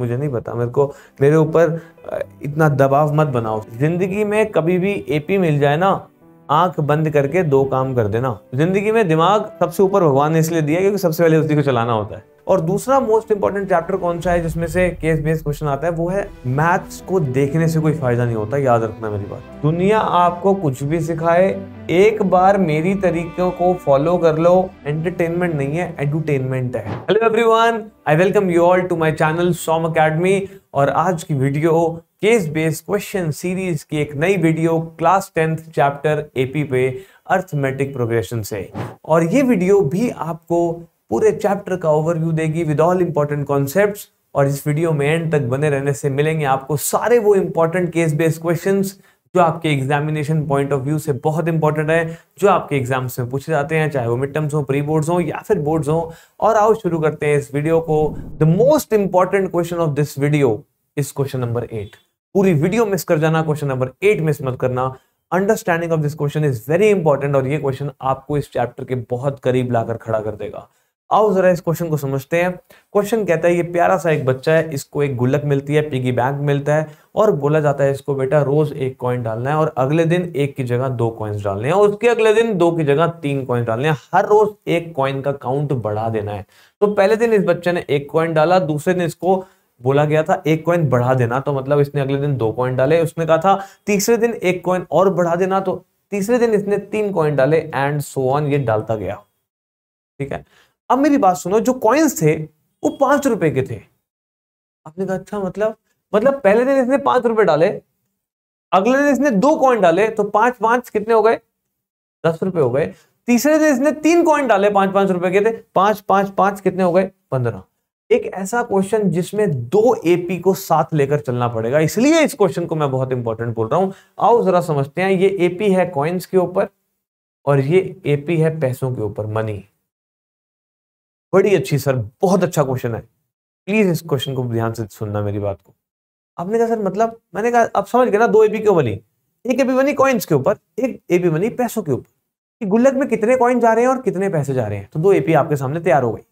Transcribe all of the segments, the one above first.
मुझे नहीं पता मेरे को मेरे ऊपर इतना दबाव मत बनाओ जिंदगी में कभी भी एपी मिल जाए ना आंख बंद करके दो काम कर देना जिंदगी में दिमाग सबसे ऊपर भगवान ने इसलिए दिया क्योंकि सबसे पहले उसी को चलाना होता है और दूसरा मोस्ट इंपॉर्टेंट चैप्टर कौन सा है जिसमें से केस बेस क्वेश्चन आता है वो है मैथ्स को देखने से कोई फायदा नहीं होता याद रखना मेरी बात दुनिया आपको कुछ भी सिखाए एक बार मेरी तरीकों को फॉलो कर लो एंटरटेनमेंट नहीं है एंटरटेनमेंट है hello everyone I welcome you all to my channel Som academy और आज की video case based question series की एक नई video class tenth chapter AP पे अर्थमेटिक प्रोग्रेशन से और ये वीडियो भी आपको पूरे चैप्टर का ओवरव्यू देगी विद ऑल इंपॉर्टेंट कॉन्सेप्ट और इस वीडियो में एंड तक बने रहने से मिलेंगे आपको सारे वो इंपॉर्टेंट केस बेस्ड क्वेश्चन जो आपके एग्जामिनेशन पॉइंट ऑफ व्यू से बहुत इंपॉर्टेंट है जो आपके एग्जाम्स में पूछे जाते हैं चाहे वो मिड टर्म्स हो प्री बोर्ड्स हो या फिर बोर्ड्स हो और आओ शुरू करते हैं इस वीडियो को the most important question of this video इस क्वेश्चन नंबर एट पूरी वीडियो मिस कर जाना क्वेश्चन नंबर एट मिस मत करना understanding of this question is very important और ये क्वेश्चन आपको इस चैप्टर के बहुत करीब लाकर खड़ा कर देगा आओ जरा इस क्वेश्चन को समझते हैं क्वेश्चन कहता है ये प्यारा सा एक बच्चा है इसको एक गुल्लक मिलती है पिगी बैंक मिलता है और बोला जाता है इसको बेटा रोज एक कॉइन डालना है और अगले दिन एक की जगह दो कॉइन्स डालने हैं और उसके अगले दिन दो की जगह तीन कॉइन्स डालने हैं हर रोज एक कॉइन का काउंट बढ़ा देना है तो पहले दिन इस बच्चे ने एक कॉइन डाला दूसरे दिन इसको बोला गया था एक कॉइन बढ़ा देना तो मतलब इसने अगले दिन दो कॉइन डाले उसने कहा था तीसरे दिन एक कॉइन और बढ़ा देना तो तीसरे दिन इसने तीन कॉइन डाले एंड सो ऑन ये डालता गया ठीक है अब मेरी बात सुनो जो कॉइन्स थे वो पांच रुपए के थे आपने कहा अच्छा मतलब मतलब पहले दिन इसने पांच रुपए डाले अगले दिन इसने दो कॉइन डाले तो पांच पांच कितने हो गए दस रुपए हो गए तीसरे दिन इसने तीन कॉइन डाले पांच पांच रुपए के थे पांच पांच पांच कितने हो गए पंद्रह एक ऐसा क्वेश्चन जिसमें दो एपी को साथ लेकर चलना पड़ेगा इसलिए इस क्वेश्चन को मैं बहुत इंपॉर्टेंट बोल रहा हूं आओ जरा समझते हैं ये एपी है कॉइन्स के ऊपर और ये एपी है पैसों के ऊपर मनी बड़ी अच्छी सर बहुत अच्छा क्वेश्चन है प्लीज इस क्वेश्चन को ध्यान से सुनना मेरी बात को आपने कहा सर मतलब मैंने कहा आप समझ गए ना दो एपी क्यों बनी एक एपी बनी कॉइन्स के ऊपर एक एपी बनी पैसों के ऊपर गुल्लक में कितने कॉइन जा रहे हैं और कितने पैसे जा रहे हैं तो दो एपी आपके सामने तैयार हो गई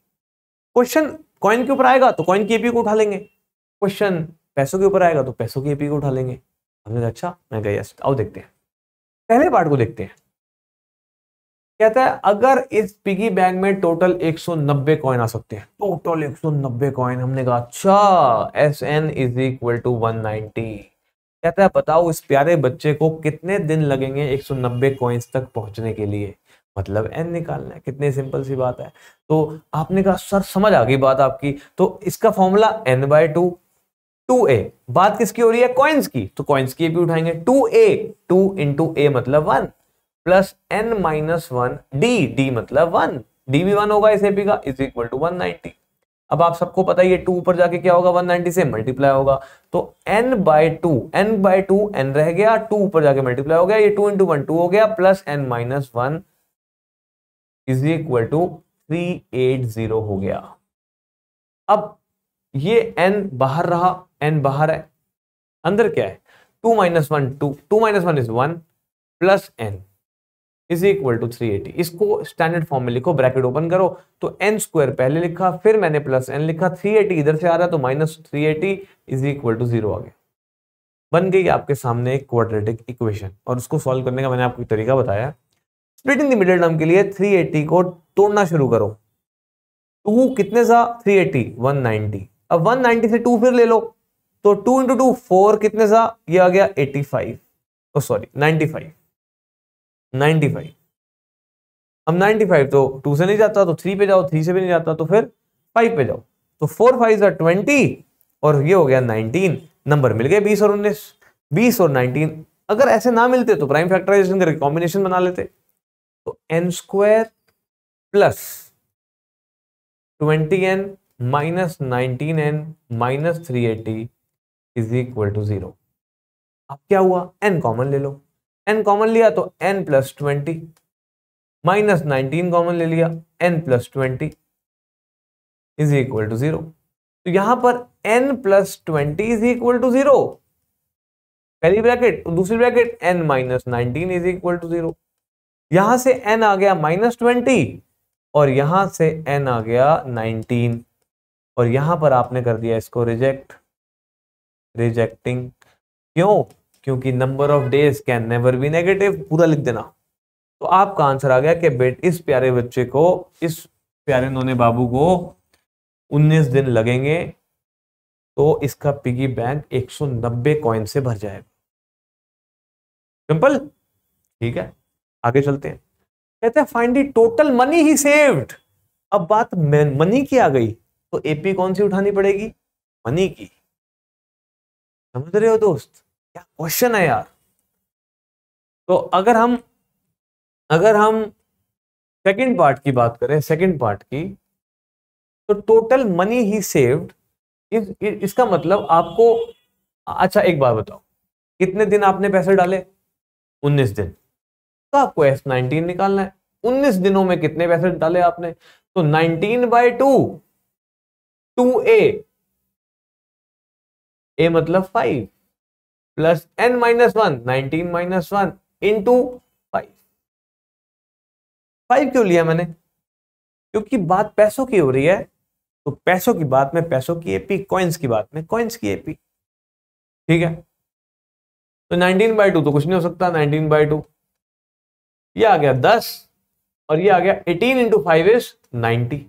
क्वेश्चन कॉइन के ऊपर आएगा तो कॉइन की एपी को उठा लेंगे क्वेश्चन पैसों के ऊपर आएगा तो पैसों की एपी को उठा लेंगे हमने अच्छा मैं कहा यस आओ देखते हैं पहले पार्ट को देखते हैं कहता है अगर इस पिगी बैंक में टोटल 190 कॉइन आ सकते हैं टोटल 190 कॉइन हमने कहा अच्छा S N is equal to 190 कहता है बताओ इस प्यारे बच्चे को कितने दिन लगेंगे 190 कॉइन्स तक पहुंचने के लिए मतलब एन निकालना है कितनी सिंपल सी बात है तो आपने कहा सर समझ आ गई बात आपकी तो इसका formula N by two two A बात किसकी हो रही है कॉइन्स की तो कॉइन्स की भी उठाएंगे two A two into A मतलब one plus N minus one D D मतलब वन डी भी वन होगा इस एपी का is equal to one ninety अब आप सबको पता ही है टू ऊपर जाके क्या होगा 190 से मल्टीप्लाई होगा तो N by two N by two N रह गया टू ऊपर जाके मल्टीप्लाई हो गया ये टू इंटू वन टू हो गया plus N minus one is equal to three eight zero हो गया अब ये एन बाहर रहा एन बाहर है अंदर क्या है two minus one two two minus one is one plus N is equal to three eighty इसको स्टैंडर्ड फॉर्म में लिखो ब्रैकेट ओपन करो तो एन स्क्वायर पहले लिखा फिर मैंने प्लस एन लिखा थ्री एटी इधर से आ रहा है तो minus three eighty is equal to zero आ गया बन गई आपके सामने एक क्वाड्रेटिक इक्वेशन और उसको सॉल्व करने का मैंने आपको तरीका बताया split in the middle term के लिए 380 को तोड़ना शुरू करो टू कितने सा 380 190 अब 190 से टू फिर ले लो तो टू इंटू टू फोर कितने सा ये आ गया 85 ओ सॉरी 95 95 अब 95 तो टू से नहीं जाता तो थ्री पे जाओ थ्री से भी नहीं जाता तो फिर फाइव पे जाओ तो फोर फाइव सा ट्वेंटी और ये हो गया 19 नंबर मिल गए 20 और 19 20 और 19 अगर ऐसे ना मिलते तो प्राइम फैक्टराइजेशन करके कॉम्बिनेशन बना लेते तो N square plus twenty N minus nineteen N minus three eighty is equal to zero अब क्या हुआ एन कॉमन ले लो एन कॉमन लिया तो N plus twenty minus nineteen common ले लिया N plus twenty is equal to zero तो यहां पर N plus twenty is equal to zero पहली ब्रैकेट दूसरी bracket N minus nineteen is equal to zero यहां से एन आ गया माइनस ट्वेंटी और यहां से एन आ गया नाइनटीन और यहां पर आपने कर दिया इसको रिजेक्ट रिजेक्टिंग क्यों क्योंकि number of days can never be negative पूरा लिख देना तो आपका आंसर आ गया कि बेट इस प्यारे बच्चे को इस प्यारे नोने बाबू को 19 दिन लगेंगे तो इसका पिगी बैंक 190 कॉइन से भर जाएगा सिंपल ठीक है आगे चलते हैं कहते हैं find the total money he saved अब बात मनी की आ गई तो एपी कौन सी उठानी पड़ेगी मनी की समझ रहे हो दोस्त क्या क्वेश्चन है यार तो अगर हम अगर हम सेकंड पार्ट की बात करें सेकंड पार्ट की तो टोटल मनी ही सेव्ड इस, इसका मतलब आपको अच्छा एक बार बताओ कितने दिन आपने पैसे डाले उन्नीस दिन तो आपको एफ नाइनटीन निकालना है उन्नीस दिनों में कितने पैसे डाले आपने तो nineteen by two two A A मतलब five plus N minus one nineteen minus one इन टू फाइव फाइव क्यों लिया मैंने क्योंकि बात पैसों की हो रही है तो पैसों की बात में पैसों की एपी कॉइन्स की बात में कॉइन्स की एपी ठीक है तो 19 बाई टू तो कुछ नहीं हो सकता 19 बाई टू ये आ गया दस और ये आ गया eighteen into five is ninety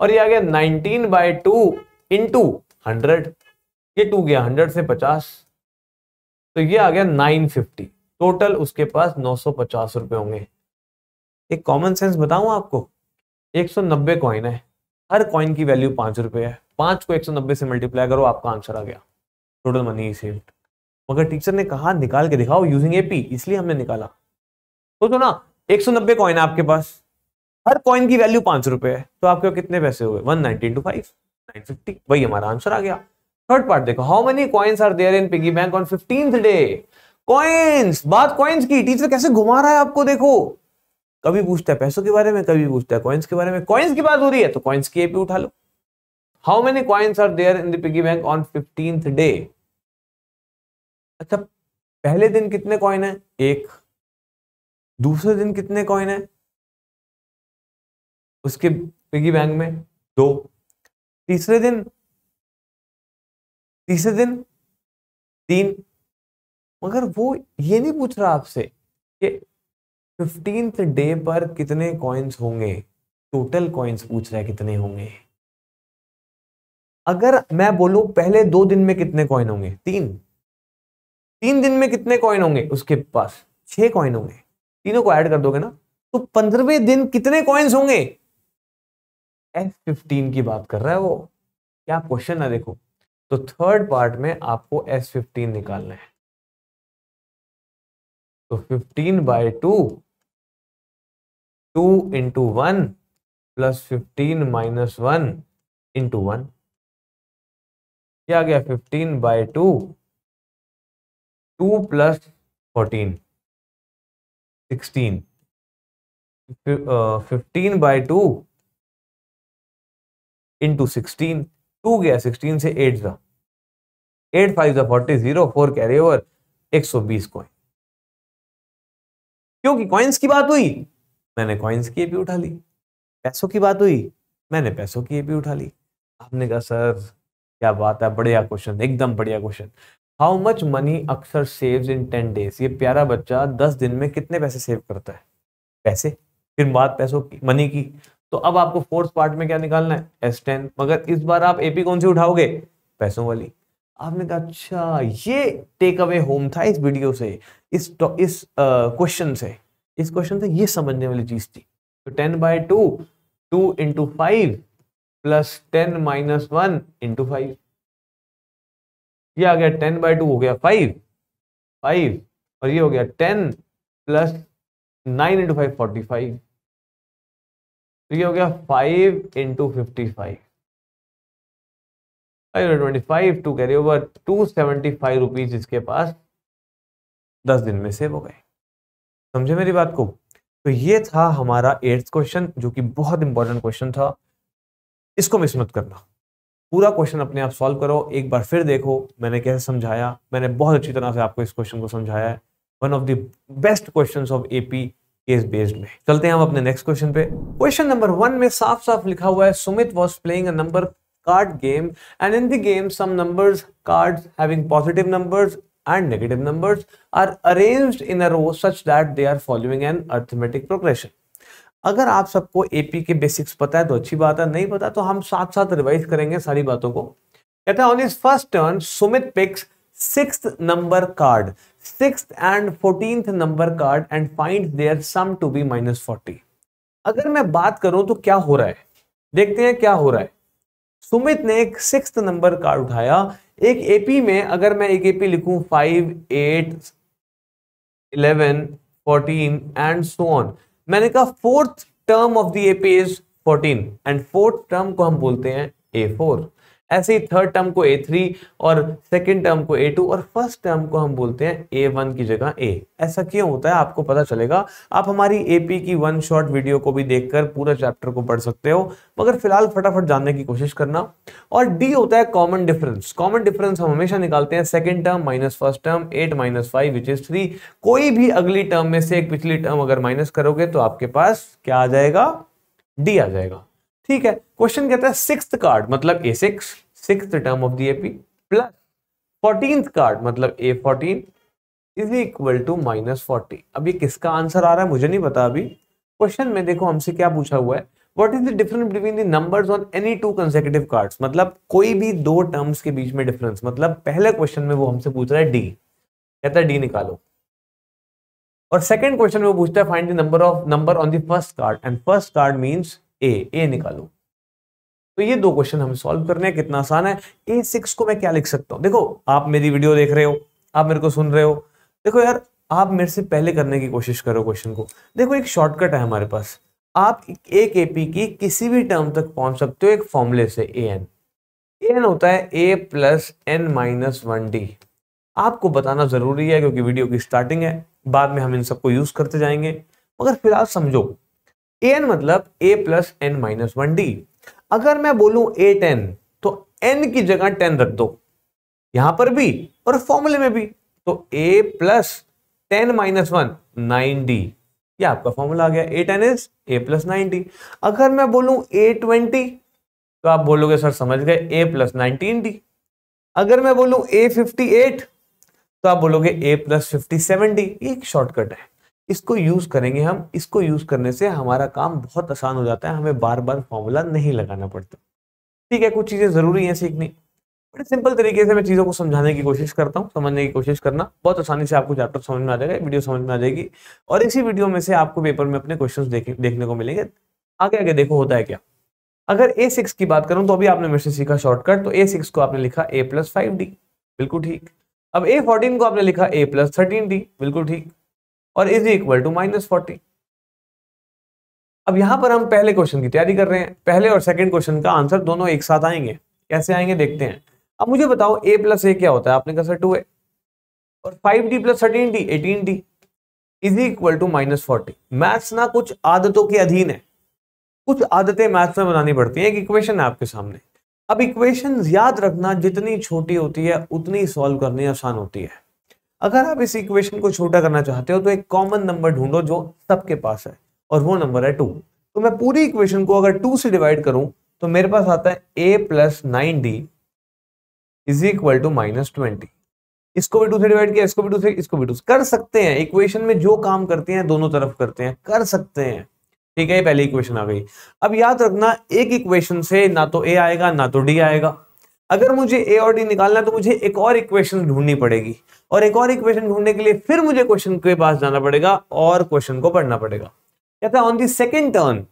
और ये आ गया nineteen by two into hundred ये टू गया हंड्रेड से पचास तो ये आ गया नाइन फिफ्टी टोटल उसके पास नौ सौ पचास रुपए होंगे एक कॉमन सेंस बताऊं आपको एक सौ नब्बे कॉइन है हर कॉइन की वैल्यू पांच रुपए है पांच को एक सौ नब्बे से मल्टीप्लाई करो आपका आंसर आ गया टोटल मनी सेव्ड मगर टीचर ने कहा निकाल के दिखाओ यूजिंग एपी इसलिए हमने निकाला तो, तो ना एक सौ नब्बे कॉइन है आपके पास हर कॉइन की वैल्यू पांच रुपए है तो आपके कितने पैसे हुए one nineteen two five nine fifty वही हमारा आंसर आ गया थर्ड पार्ट देखो how many coins are there in piggy bank on fifteen day coins बात कॉइन्स की टीचर कैसे घुमा रहा है आपको देखो कभी पूछता है पैसों के बारे में कभी पूछता है कॉइन्स के बारे में कॉइन्स की बात हो रही है तो कॉइन्स की एपी उठा लो how many coins are there in the piggy bank on fifteenth day अच्छा पहले दिन कितने कॉइन है एक दूसरे दिन कितने कॉइन है उसके पिगी बैंक में दो तीसरे दिन तीसरे दिन तीन मगर वो ये नहीं पूछ रहा आपसे कि फिफ्टीन डे पर कितने कॉइन्स होंगे टोटल कॉइन्स पूछ रहा है कितने होंगे अगर मैं बोलूं पहले दो दिन में कितने कॉइन होंगे तीन तीन दिन में कितने कॉइन होंगे उसके पास छह कॉइन होंगे तीनों को ऐड कर दोगे ना तो पंद्रहवें दिन कितने कॉइन्स होंगे एफ फिफ्टीन की बात कर रहा है वो क्या क्वेश्चन ना देखो तो थर्ड पार्ट में आपको एस फिफ्टीन निकालना है तो fifteen by two two into one plus fifteen minus one into one क्या गया fifteen by two two plus fourteen sixteen fifteen by two into sixteen two गया सिक्सटीन से एट जा एट फाइव जा forty zero four carry over एक सौ बीस coin क्योंकि कॉइन्स की बात हुई मैंने कॉइन्स की भी उठा ली पैसों की बात हुई मैंने पैसों की भी उठा ली आपने कहा सर क्या बात है बढ़िया क्वेश्चन एकदम बढ़िया question how much money Akshar saves in ten days ये प्यारा बच्चा दस दिन में कितने पैसे सेव करता है पैसे फिर बात पैसों की मनी की तो अब आपको फोर्थ पार्ट में क्या निकालना है एस टेन मगर इस बार आप एपी कौन सी उठाओगे पैसों वाली आपने कहा अच्छा ये टेक अवे होम था इस वीडियो से इस इस क्वेश्चन से इस क्वेश्चन से ये समझने वाली चीज थी तो ten by two two into five plus ten minus one into five ये आ गया टेन बाई टू हो गया फाइव फाइव और ये हो गया ten plus nine into five forty five तो ये हो गया five into fifty five twenty five two carry over two seventy five rupees इसके पास दस दिन में सेव हो गए समझे मेरी बात को तो ये था हमारा एट्थ क्वेश्चन जो कि बहुत इंपॉर्टेंट क्वेश्चन था इसको मिस मत करना पूरा क्वेश्चन अपने आप सॉल्व करो एक बार फिर देखो मैंने कैसे समझाया मैंने बहुत अच्छी तरह से आपको इस क्वेश्चन को समझाया है one of the best question of AP case based में चलते हैं हम अपने नेक्स्ट क्वेश्चन पे क्वेश्चन नंबर वन में साफ साफ लिखा हुआ है Sumit was playing a number card game and in the game some numbers cards having positive numbers and negative numbers are arranged in a row such that they are following an arithmetic progression अगर आप सबको AP के basics पता है तो अच्छी बात है नहीं पता तो हम साथ साथ रिवाइज करेंगे सारी बातों को कहते हैं on is first turn Sumit picks six number card six and fourteen number card and find their sum to be minus forty अगर मैं बात करूं तो क्या हो रहा है देखते हैं क्या हो रहा है सुमित ने एक सिक्स नंबर कार्ड उठाया एक एपी में अगर मैं एक एपी लिखूं five eight eleven fourteen and so on मैंने कहा fourth term of the AP is 14 and fourth term को हम बोलते हैं ए फोर ऐसे ही थर्ड टर्म को ए थ्री और सेकेंड टर्म को ए टू और फर्स्ट टर्म को हम बोलते हैं ए वन की जगह ए ऐसा क्यों होता है आपको पता चलेगा आप हमारी एपी की वन शॉर्ट वीडियो को भी देखकर पूरा चैप्टर को पढ़ सकते हो मगर फिलहाल फटाफट जानने की कोशिश करना और डी होता है कॉमन डिफरेंस कॉमन डिफरेंस हम हमेशा निकालते हैं second term minus first term eight minus five which is three कोई भी अगली टर्म में से एक पिछली टर्म अगर माइनस करोगे तो आपके पास क्या आ जाएगा डी आ जाएगा ठीक है क्वेश्चन कहता है सिक्स कार्ड मतलब a six six term of the AP plus fourteen card मतलब a fourteen is equal to minus forty अभी किसका आंसर आ रहा है मुझे नहीं पता अभी क्वेश्चन में देखो हमसे क्या पूछा हुआ है what is the difference between the number on any two consecutive card मतलब कोई भी दो टर्म्स के बीच में डिफरेंस मतलब पहले क्वेश्चन में वो हमसे पूछ रहा है डी कहता है डी निकालो और सेकंड क्वेश्चन में पूछता है find the number of number on the first card and first card means a a निकालो तो ये दो क्वेश्चन हमें सॉल्व करने हैं कितना आसान है ए सिक्स को मैं क्या लिख सकता हूं देखो आप मेरी वीडियो देख रहे हो आप मेरे को सुन रहे हो देखो यार आप मेरे से पहले करने की कोशिश करो क्वेश्चन को देखो एक शॉर्टकट है हमारे पास आप एक एपी की किसी भी टर्म तक पहुंच सकते हो एक फॉर्मूले से ए एन ए एन होता है a plus N minus one d आपको बताना जरूरी है क्योंकि वीडियो की स्टार्टिंग है बाद में हम इन सबको यूज करते जाएंगे मगर फिलहाल समझो एन मतलब a plus N minus one d अगर मैं बोलूं ए टेन तो एन की जगह टेन रख दो यहां पर भी और फॉर्मूले में भी तो a plus ten minus one nine d ये आपका फॉर्मूला आ गया a ten is a plus nine d अगर मैं बोलूं ए ट्वेंटी तो आप बोलोगे सर समझ गए ए प्लस नाइनटीन डी अगर मैं बोलूं ए फिफ्टी एट तो आप बोलोगे a plus fifty seven d एक शॉर्टकट है इसको यूज करेंगे हम इसको यूज करने से हमारा काम बहुत आसान हो जाता है हमें बार बार फॉर्मूला नहीं लगाना पड़ता ठीक है कुछ चीजें जरूरी हैं सीखनी बड़े सिंपल तरीके से मैं चीज़ों को समझाने की कोशिश करता हूँ समझने की कोशिश करना बहुत आसानी से आपको चैप्टर समझ में आ जाएगा वीडियो समझ में आ जाएगी और इसी वीडियो में से आपको पेपर में अपने क्वेश्चन देख, देखने को मिलेंगे आगे आगे देखो होता है क्या अगर ए सिक्स की बात करूँ तो अभी आपने मेरे से सीखा शॉर्टकट तो ए सिक्स को आपने लिखा ए प्लस फाइव डी बिल्कुल ठीक अब ए फोर्टीन को आपने लिखा ए प्लस थर्टीन डी बिल्कुल ठीक और is equal to minus forty अब यहां पर हम पहले क्वेश्चन की तैयारी कर रहे हैं पहले और सेकंड क्वेश्चन का आंसर दोनों एक साथ आएंगे कैसे आएंगे देखते हैं अब मुझे बताओ ए प्लस ए क्या होता है आपने कहा सर टू ए और five d plus thirteen d eighteen d is equal to minus forty maths ना कुछ आदतों के अधीन है कुछ आदतें मैथ्स में बनानी पड़ती हैं एक इक्वेशन है आपके सामने अब इक्वेशन याद रखना जितनी छोटी होती है उतनी सॉल्व करनी आसान होती है अगर आप इस इक्वेशन को छोटा करना चाहते हो तो एक कॉमन नंबर ढूंढो जो सबके पास है और वो नंबर है टू तो मैं पूरी इक्वेशन को अगर टू से डिवाइड करूं तो मेरे पास आता है a plus nine d is equal to minus twenty इसको भी टू से डिवाइड किया इसको भी टू से इसको भी टू कर सकते हैं इक्वेशन में जो काम करते हैं दोनों तरफ करते हैं कर सकते हैं ठीक है ये पहली इक्वेशन आ गई अब याद रखना एक इक्वेशन से ना तो ए आएगा ना तो डी आएगा अगर मुझे ए और डी निकालना है तो मुझे एक और इक्वेशन ढूंढनी पड़ेगी और एक और इक्वेशन ढूंढने के लिए फिर मुझे क्वेश्चन के पास जाना पड़ेगा और क्वेश्चन को पढ़ना पड़ेगा कहता है on the second turn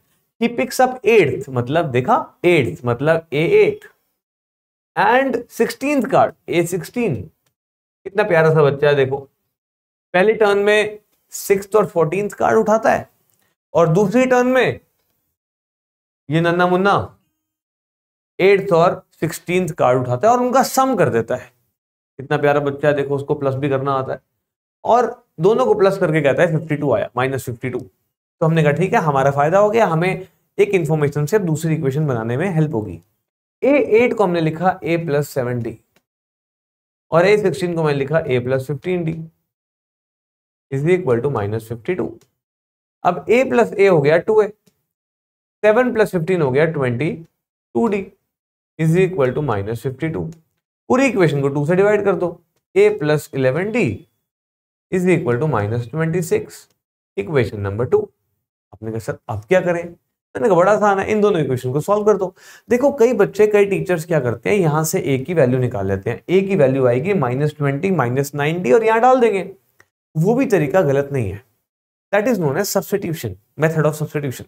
he picks up eighth मतलब देखा एट्थ मतलब a eight and sixteen card a sixteen कितना प्यारा सा बच्चा है देखो पहले टर्न में सिक्स और फोर्टीन कार्ड उठाता है और दूसरी टर्न में ये नन्ना मुन्ना एट्थ और सिक्सटीन कार्ड उठाता है और उनका सम कर देता है कितना प्यारा बच्चा है देखो उसको प्लस भी करना आता है और दोनों को प्लस करके कहता है फिफ्टी टू आया माइनस फिफ्टी टू तो हमने कहा ठीक है हमारा फायदा हो गया हमें एक इन्फॉर्मेशन से दूसरी इक्वेशन बनाने में हेल्प होगी ए एट को हमने लिखा ए प्लस सेवन और ए सिक्सटीन को मैंने लिखा a plus fifteen d is equal to minus fifty two अब ए प्लस ए हो गया two a seven plus fifteen हो गया twenty two d is equal to minus fifty two पूरी इक्वेशन को टू से डिवाइड कर दो a plus eleven d is equal to minus twenty six equation number two आपने कहा सर अब क्या करें मैंने कहा बड़ा आसान है इन दोनों इक्वेशन को सॉल्व कर दो देखो कई बच्चे कई टीचर्स क्या करते हैं यहाँ से ए की वैल्यू निकाल लेते हैं ए की वैल्यू आएगी माइनस ट्वेंटी माइनस नाइनटी और यहाँ डाल देंगे वो भी तरीका गलत नहीं है that is known as substitution method of substitution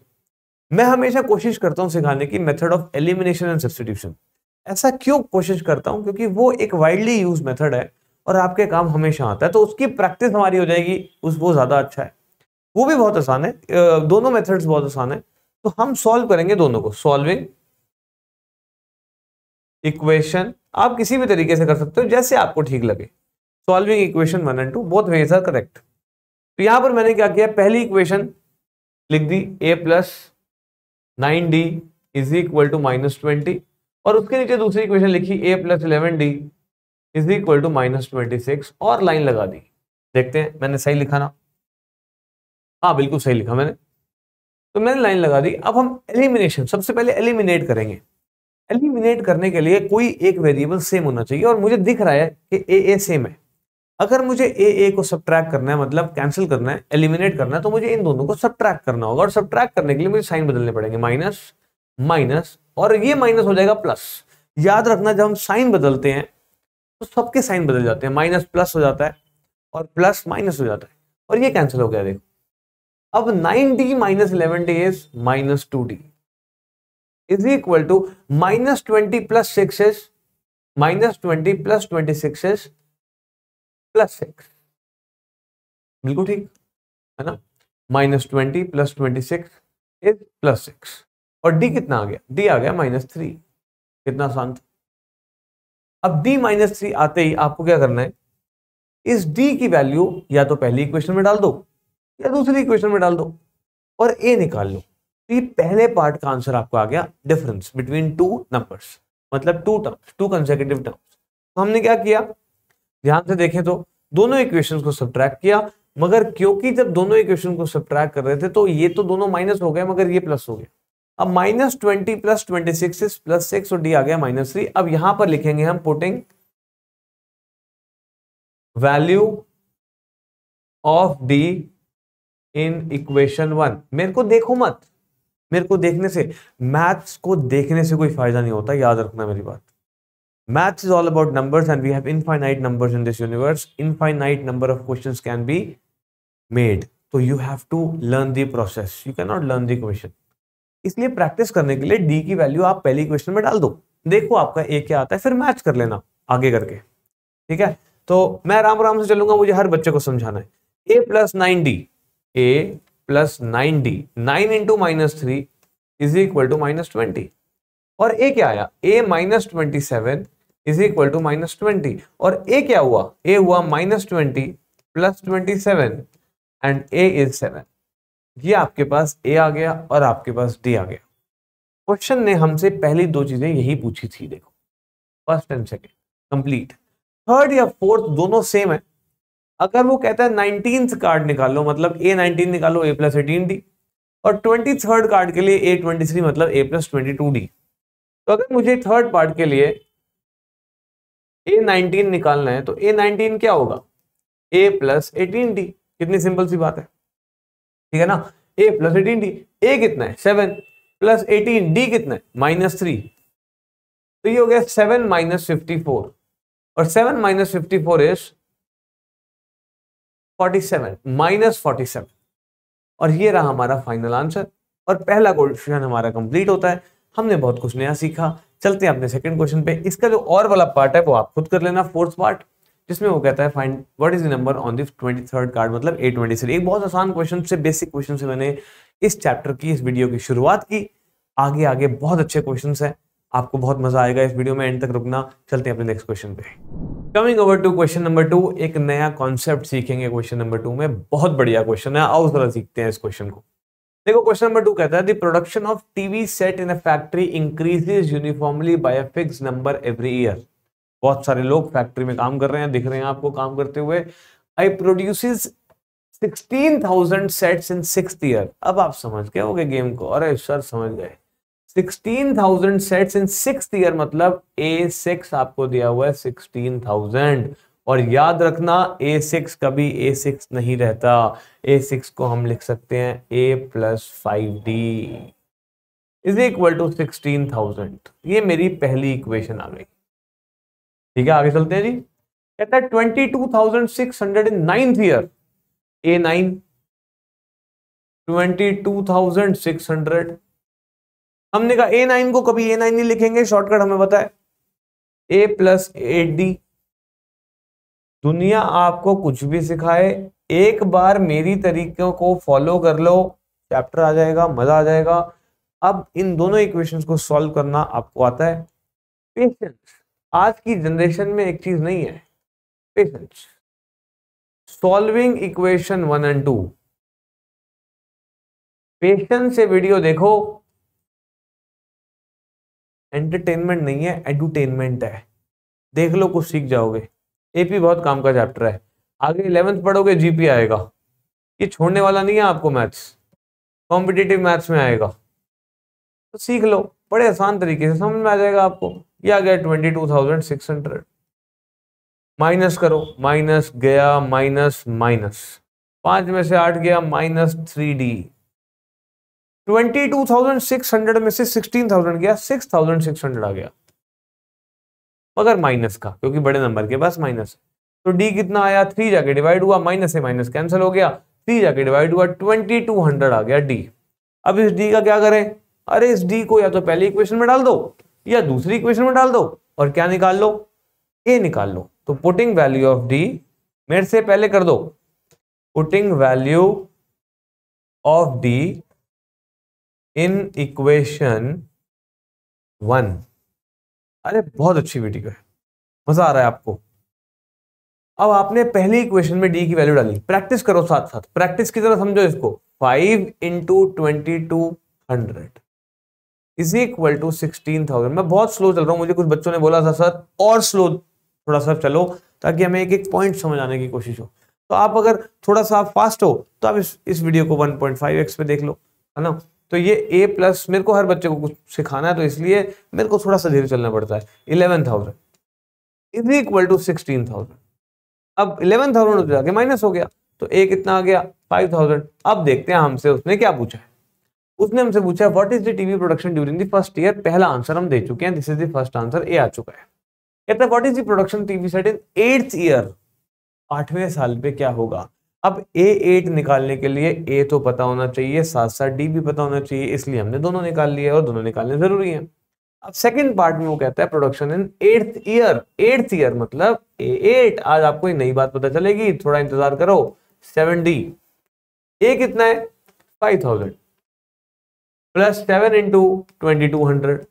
मैं हमेशा कोशिश करता हूँ सिखाने की method of elimination and substitution ऐसा क्यों कोशिश करता हूँ क्योंकि वो एक वाइडली यूज मेथड है और आपके काम हमेशा आता है तो उसकी प्रैक्टिस हमारी हो जाएगी उस वो ज़्यादा अच्छा है वो भी बहुत आसान है दोनों मेथड्स बहुत आसान है तो हम सॉल्व करेंगे दोनों को सॉल्विंग इक्वेशन आप किसी भी तरीके से कर सकते हो जैसे आपको ठीक लगे solving equation one and two both ways are correct तो यहां पर मैंने क्या किया पहली इक्वेशन लिख दी a plus nine d is equal to minus twenty और उसके नीचे दूसरी इक्वेशन लिखी a plus eleven d is equal to minus twenty six और लाइन लगा दी देखते हैं मैंने सही लिखा ना हाँ बिल्कुल सही लिखा मैंने तो मैंने लाइन लगा दी अब हम एलिमिनेशन सबसे पहले एलिमिनेट करेंगे एलिमिनेट करने के लिए कोई एक वेरिएबल सेम होना चाहिए और मुझे दिख रहा है कि ए ए सेम है अगर मुझे ए ए को सब्ट्रैक्ट करना है मतलब कैंसिल करना है एलिमिनेट करना है तो मुझे इन दोनों को सब्ट्रैक्ट करना होगा और सब्ट्रैक्ट करने के लिए मुझे साइन बदलने पड़ेंगे माइनस माइनस और ये माइनस हो जाएगा प्लस याद रखना जब हम साइन बदलते हैं तो सबके साइन बदल जाते हैं माइनस प्लस हो जाता है और प्लस माइनस हो जाता है और ये कैंसिल हो गया देखो अब nine d minus eleven d is minus two d is equal to minus twenty plus six is minus twenty plus twenty six is plus six बिल्कुल ठीक है ना minus twenty plus twenty six is plus six और d कितना आ गया D आ गया माइनस थ्री कितना आसान था अब डी माइनस थ्री आते ही आपको क्या करना है इस डी की वैल्यू या तो पहली इक्वेशन में डाल दो या दूसरी इक्वेशन में डाल दो और ए निकाल लो तो ये पहले पार्ट का आंसर आपको आ गया डिफरेंस बिटवीन टू नंबर्स मतलब two terms two consecutive terms तो हमने क्या किया ध्यान से देखें तो दोनों इक्वेशन को सब्ट्रैक्ट किया मगर क्योंकि जब दोनों इक्वेशन को सब्ट्रैक्ट कर रहे थे तो ये तो दोनों माइनस हो गए मगर ये प्लस हो गया अब minus twenty plus twenty six is plus six और डी आ गया माइनस थ्री अब यहां पर लिखेंगे हम putting value of d in equation one मेरे को देखो मत मेरे को देखने से मैथ्स को देखने से कोई फायदा नहीं होता याद रखना मेरी बात maths is all about numbers and we have infinite numbers in this universe infinite number of questions can be made तो you have to learn the process you can not learn the question इसलिए practice करने के लिए D की value आप पहले question में डाल दो देखो आपका ए क्या आता है फिर मैच कर लेना आगे करके ठीक है तो मैं आराम आराम से चलूंगा मुझे हर बच्चे को समझाना है a plus nine d a plus nine d nine into minus three is equal to minus twenty और ए क्या आया a minus twenty seven is equal to minus twenty और ए क्या हुआ ए हुआ minus twenty plus twenty seven and a is seven ये आपके पास ए आ गया और आपके पास डी आ गया क्वेश्चन ने हमसे पहली दो चीजें यही पूछी थी देखो first and second complete third या फोर्थ दोनों सेम है अगर वो कहता है नाइनटीन कार्ड निकालो मतलब ए नाइनटीन निकालो ए प्लस एटीन डी और ट्वेंटी थर्ड कार्ड के लिए ए ट्वेंटी थ्री मतलब a plus twenty two d तो अगर मुझे थर्ड पार्ट के लिए ए नाइनटीन निकालना है तो ए नाइनटीन क्या होगा ए प्लस एटीन डी कितनी सिंपल सी बात है ठीक है ना a plus eighteen d a कितना है सेवन प्लस एटीन डी कितना है माइनस थ्री तो ये हो गया सेवन माइनस फिफ्टी फोर और seven minus fifty four is forty seven minus forty seven और ये रहा हमारा फाइनल आंसर और पहला क्वेश्चन हमारा कंप्लीट होता है हमने बहुत कुछ नया सीखा चलते हैं अपने सेकंड क्वेश्चन पे इसका जो और वाला पार्ट है वो आप खुद कर लेना फोर्थ पार्ट जिसमें वो कहता है find what is the number on this twenty third card मतलब ए ट्वेंटी थ्री एक बहुत आसान क्वेश्चन से बेसिक क्वेश्चन से मैंने इस चैप्टर की इस वीडियो की शुरुआत की आगे आगे बहुत अच्छे क्वेश्चन है आपको बहुत मजा आएगा इस वीडियो में एंड तक रुकना चलते हैं अपने नेक्स्ट क्वेश्चन पे coming over to question number two एक नया कॉन्सेप्ट सीखेंगे क्वेश्चन नंबर टू में बहुत बढ़िया क्वेश्चन है आओ जरा सीखते हैं इस क्वेश्चन को देखो क्वेश्चन नंबर टू कहता है the production of TV set in a factory increases uniformly by a fix number every year बहुत सारे लोग फैक्ट्री में काम कर रहे हैं दिख रहे हैं आपको काम करते हुए I produce sixteen thousand sets in six year अब आप समझ गए होगे गेम को अरे सर समझ गए sixteen thousand sets in six year मतलब ए सिक्स आपको दिया हुआ है सिक्सटीन थाउजेंड और याद रखना ए सिक्स कभी ए सिक्स नहीं रहता ए सिक्स को हम लिख सकते हैं a plus five d is equal to sixteen thousand ये मेरी पहली इक्वेशन आ गई ठीक है आगे चलते हैं जी कहता है twenty two thousand six hundred in ninth year a nine twenty two thousand six hundred हमने कहा ए नाइन को कभी ए नाइन नहीं लिखेंगे शॉर्टकट हमें बताए ए प्लस एट डी दुनिया आपको कुछ भी सिखाए एक बार मेरी तरीकों को फॉलो कर लो चैप्टर आ जाएगा मजा आ जाएगा अब इन दोनों इक्वेशंस को सॉल्व करना आपको आता है पेशेंस आज की जनरेशन में एक चीज नहीं है patience solving equation one and two patience से वीडियो देखो एंटरटेनमेंट नहीं है एडुटेनमेंट है देख लो कुछ सीख जाओगे एपी बहुत काम का चैप्टर है आगे इलेवेंथ पढ़ोगे जीपी आएगा ये छोड़ने वाला नहीं है आपको मैथ्स कॉम्पिटेटिव मैथ्स में आएगा तो सीख लो बड़े आसान तरीके से समझ में आ जाएगा आपको ये आ गया twenty two thousand six hundred minus करो माइनस गया माइनस माइनस पांच में से आठ गया minus three d twenty two thousand six hundred में से सिक्सटीन थाउजेंड गया सिक्स थाउजेंड सिक्स हंड्रेड आ गया मगर माइनस का क्योंकि बड़े नंबर के पास माइनस तो डी कितना आया थ्री जाके डिवाइड हुआ माइनस से माइनस कैंसिल हो गया थ्री जाके डिवाइड हुआ ट्वेंटी टू हंड्रेड आ गया डी अब इस डी का क्या करें अरे इस डी को या तो पहले इक्वेशन में डाल दो या दूसरी इक्वेशन में डाल दो और क्या निकाल लो ए निकाल लो तो पुटिंग वैल्यू ऑफ डी मेरे से पहले कर दो putting value of d in equation one अरे बहुत अच्छी वीडियो है मजा आ रहा है आपको अब आपने पहली इक्वेशन में डी की वैल्यू डाली प्रैक्टिस करो साथ साथ प्रैक्टिस की तरह समझो इसको five into twenty two hundred is equal to sixteen thousand मैं बहुत स्लो चल रहा हूँ मुझे कुछ बच्चों ने बोला था सर और स्लो थोड़ा सा चलो ताकि हमें एक एक पॉइंट समझ आने की कोशिश हो तो आप अगर थोड़ा सा फास्ट हो तो आप इस इस वीडियो को एक्स पे देख लो है ना तो ये ए प्लस मेरे को हर बच्चे को कुछ सिखाना है तो इसलिए मेरे को थोड़ा सा धीरे चलना पड़ता है eleven thousand is equal to sixteen thousand अब इलेवन थाउजेंड जाके माइनस हो गया तो ए कितना आ गया फाइव थाउजेंड अब देखते हैं हमसे उसने क्या पूछा है उसने हमसे पूछा what is the TV production during the first year पहला आंसर हम दे चुके हैं this is the first answer a आ चुका है कहता है what is the production TV set in eighth year आठवें साल पे क्या होगा अब ए एट निकालने के लिए ए तो पता होना चाहिए साथ साथ डी भी पता होना चाहिए इसलिए हमने दोनों निकाल लिए और दोनों निकालने जरूरी है अब सेकंड पार्ट में वो कहता है production in eighth year eighth year मतलब ए एट आज आपको एक नई बात पता चलेगी थोड़ा इंतजार करो सेवन डी ए कितना है five thousand plus seven into twenty two hundred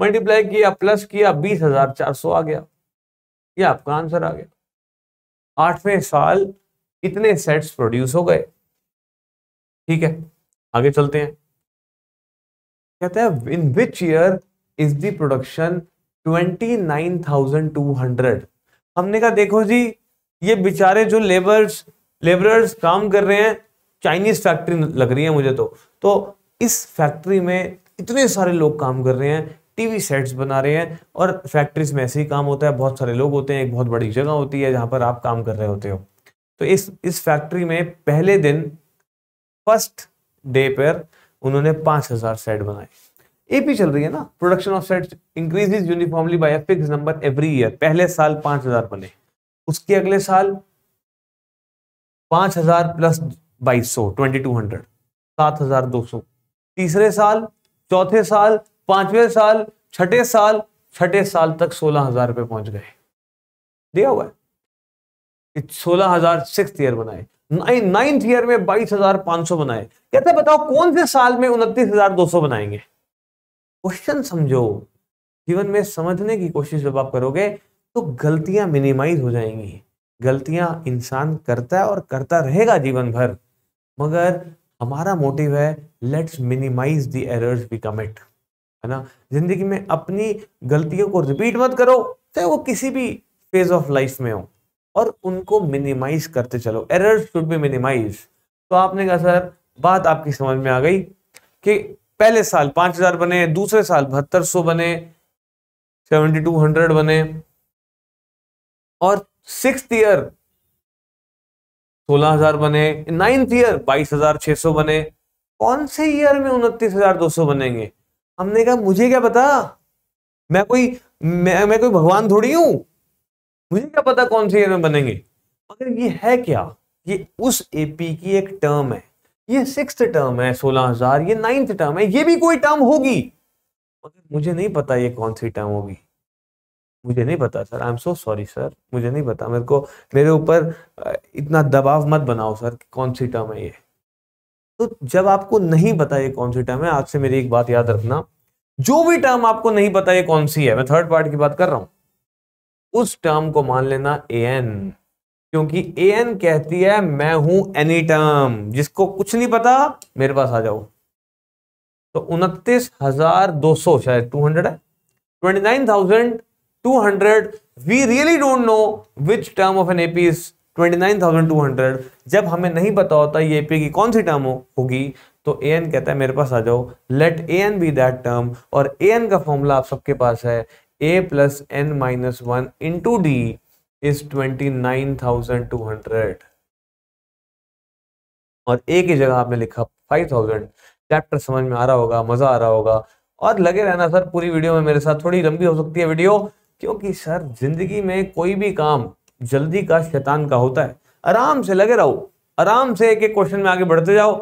multiply किया प्लस किया बीस हजार चार सौ आ गया ये आपका आंसर आ गया आठवें साल इतने सेट्स प्रोड्यूस हो गए ठीक है आगे चलते हैं कहते हैं in which year is the production twenty nine thousand two hundred हमने कहा देखो जी ये बेचारे जो लेबर्स लेबरर्स काम कर रहे हैं चाइनीज फैक्ट्री लग रही है मुझे तो तो इस फैक्ट्री में इतने सारे लोग काम कर रहे हैं टीवी सेट्स बना रहे हैं और फैक्ट्रीज में ऐसे ही काम होता है बहुत सारे लोग होते हैं एक बहुत बड़ी जगह होती है जहां पर आप काम कर रहे होते हो तो इस इस फैक्ट्री में पहले दिन फर्स्ट डे पर उन्होंने पांच हज़ार सेट बनाए एपी चल रही है ना production of sets increases uniformly by fix number every year पहले साल पांच हज़ार बने उसके अगले साल पांच हज़ार प्लस बाईस सौ ट्वेंटी टू हंड्रेड सात हज़ार दो सौ तीसरे साल चौथे साल पांचवें साल छठे साल छठे साल तक सोलह हजार रुपए पहुंच गए दिया हुआ है सोलह हजार सिक्स ईयर बनाए नाइन्थ ईयर में बाईस हजार पांच सौ बनाए कहते बताओ कौन से साल में उनतीस हजार दो सौ बनाएंगे क्वेश्चन समझो जीवन में समझने की कोशिश जब आप करोगे तो गलतियां मिनिमाइज हो जाएंगी गलतियां इंसान करता है और करता रहेगा जीवन भर मगर हमारा मोटिव है let's minimize the errors we commit है ना जिंदगी में अपनी गलतियों को रिपीट मत करो चाहे वो किसी भी फेज ऑफ लाइफ में हो और उनको मिनिमाइज करते चलो एरर्स शुड बी मिनिमाइज तो आपने कहा सर बात आपकी समझ में आ गई कि पहले साल पांच हजार बने दूसरे साल बहत्तर सौ बने सेवेंटी टू हंड्रेड बने और सिक्स ईयर सोलह हजार बने नाइन्थ ईयर बाईस हजार छह सौ बने कौन से ईयर में उनतीस हजार दो सौ बनेंगे हमने कहा मुझे क्या पता मैं कोई मैं, मैं कोई भगवान थोड़ी हूं मुझे क्या पता कौन से ईयर में बनेंगे मगर ये है क्या ये उस एपी की एक टर्म है ये सिक्स टर्म है सोलह हजार ये नाइन्थ टर्म है ये भी कोई टर्म होगी मगर मुझे नहीं पता ये कौन सी टर्म होगी मुझे नहीं पता sir I am so sorry sir मुझे नहीं पता मेरे को मेरे ऊपर इतना दबाव मत बनाओ सर कि कौन सी टर्म है ये तो जब आपको नहीं पता ये कौन सी टर्म है आज से मेरी एक बात याद रखना जो भी टर्म आपको नहीं पता ये कौन सी है मैं थर्ड पार्ट की बात कर रहा हूं उस टर्म को मान लेना ए एन क्योंकि ए एन कहती है मैं हूं एनी टर्म जिसको कुछ नहीं पता मेरे पास आ जाओ तो उनतीस हजार दो सौ शायद टू हंड्रेड है twenty nine thousand 200 we really don't know which term of an AP is 29,200 जब हमें नहीं पता होता ये एपी की कौन सी टर्म होगी तो ए एन कहता है मेरे पास आ जाओ let a n be that term और ए एन का फॉर्मूला आप सबके पास है a plus N minus one in into d is twenty nine thousand two hundred और ए की जगह आपने लिखा फाइव थाउजेंड चैप्टर समझ में आ रहा होगा मजा आ रहा होगा और लगे रहना सर पूरी वीडियो में मेरे साथ थोड़ी लंबी हो सकती है वीडियो क्योंकि सर जिंदगी में कोई भी काम जल्दी का शैतान का होता है आराम से लगे रहो आराम से एक एक क्वेश्चन में आगे बढ़ते जाओ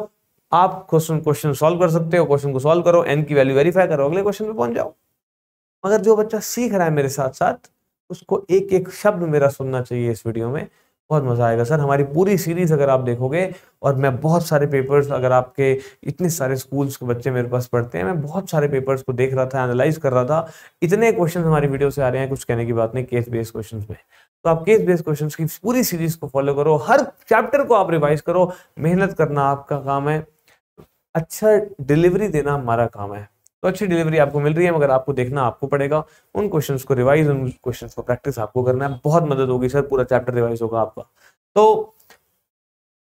आप क्वेश्चन क्वेश्चन सॉल्व कर सकते हो क्वेश्चन को सॉल्व करो एन की वैल्यू वेरीफाई करो अगले क्वेश्चन पे पहुंच जाओ मगर जो बच्चा सीख रहा है मेरे साथ साथ उसको एक एक शब्द मेरा सुनना चाहिए इस वीडियो में बहुत मज़ा आएगा सर हमारी पूरी सीरीज़ अगर आप देखोगे और मैं बहुत सारे पेपर्स अगर आपके इतने सारे स्कूल्स के बच्चे मेरे पास पढ़ते हैं मैं बहुत सारे पेपर्स को देख रहा था एनालाइज कर रहा था इतने क्वेश्चन हमारी वीडियो से आ रहे हैं कुछ कहने की बात नहीं केस बेस्ड क्वेश्चन में तो आप केस बेस्ड क्वेश्चन की पूरी सीरीज को फॉलो करो हर चैप्टर को आप रिवाइज करो मेहनत करना आपका काम है अच्छा डिलीवरी देना हमारा काम है तो अच्छी डिलीवरी आपको मिल रही है मगर आपको देखना आपको पड़ेगा उन क्वेश्चन को रिवाइज उन क्वेश्चन को प्रैक्टिस आपको करना है बहुत मदद होगी सर पूरा चैप्टर रिवाइज होगा आपका तो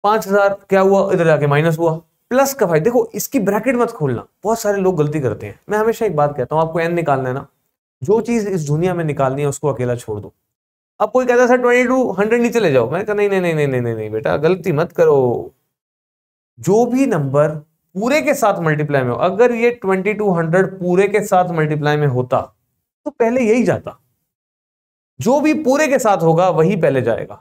पांच हजार क्या हुआ इधर जाके माइनस हुआ प्लस का भाई देखो इसकी ब्रैकेट मत खोलना बहुत सारे लोग गलती करते हैं मैं हमेशा एक बात कहता हूँ आपको एन निकालना है ना जो चीज इस दुनिया में निकालनी है उसको अकेला छोड़ दो अब कोई कहता है सर ट्वेंटी टू हंड्रेड नीचे ले जाओ मैंने कहा नहीं नहीं नहीं नहीं नहीं नहीं बेटा गलती मत करो जो भी नंबर पूरे के साथ मल्टीप्लाई में हो अगर ये 2200 पूरे के साथ मल्टीप्लाई में होता तो पहले यही जाता जो भी पूरे के साथ होगा वही पहले जाएगा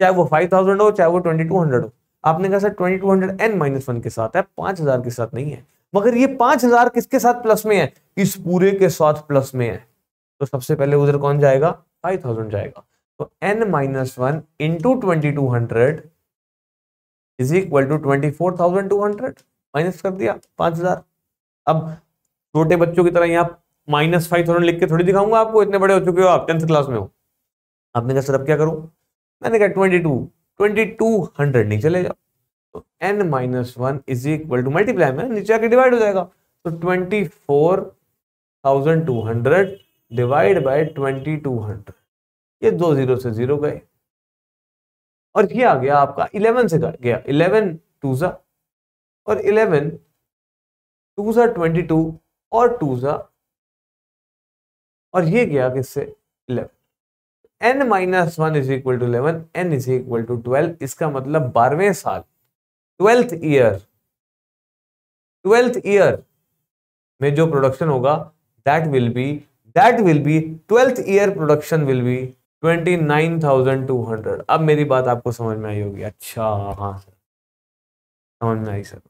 चाहे वो 5000 हो चाहे वो 2200 हो आपने कहा सर 2200 एन माइनस वन के साथ है 5000 के साथ नहीं है मगर ये 5000 किसके साथ प्लस में है इस पूरे के साथ प्लस में है तो सबसे पहले उधर कौन जाएगा थाउजेंड जाएगा तो n minus one into twenty two hundred is equal to twenty four thousand two hundred minus कर दिया पांच हजार अब छोटे बच्चों की तरह यहाँ माइनस फाइव थाउजेंड लिख के थोड़ी दिखाऊंगा आपको इतने बड़े हो चुके हो आप टेंथ क्लास में हो आपने कहा सर अब क्या करूं मैंने कहा twenty two twenty two hundred नहीं चले जाओ तो n minus one is equal to multiply में नीचे आके डिवाइड हो जाएगा तो twenty four thousand two hundred divide by twenty two hundred ये दो जीरो से जीरो गए और ये आ गया आपका इलेवन से गया इलेवन टू सा और इलेवन टू सा ट्वेंटी टू और टू सा और ये गया किससे eleven n minus one is equal to eleven n is equal to twelve इसका मतलब बारहवें साल ट्वेल्थ ईयर ट्वेल्थ ईयर में जो प्रोडक्शन होगा that will be that will be twelfth year production will be twenty nine thousand two hundred अब मेरी बात आपको समझ में आई होगी अच्छा हाँ सर समझ में आई सर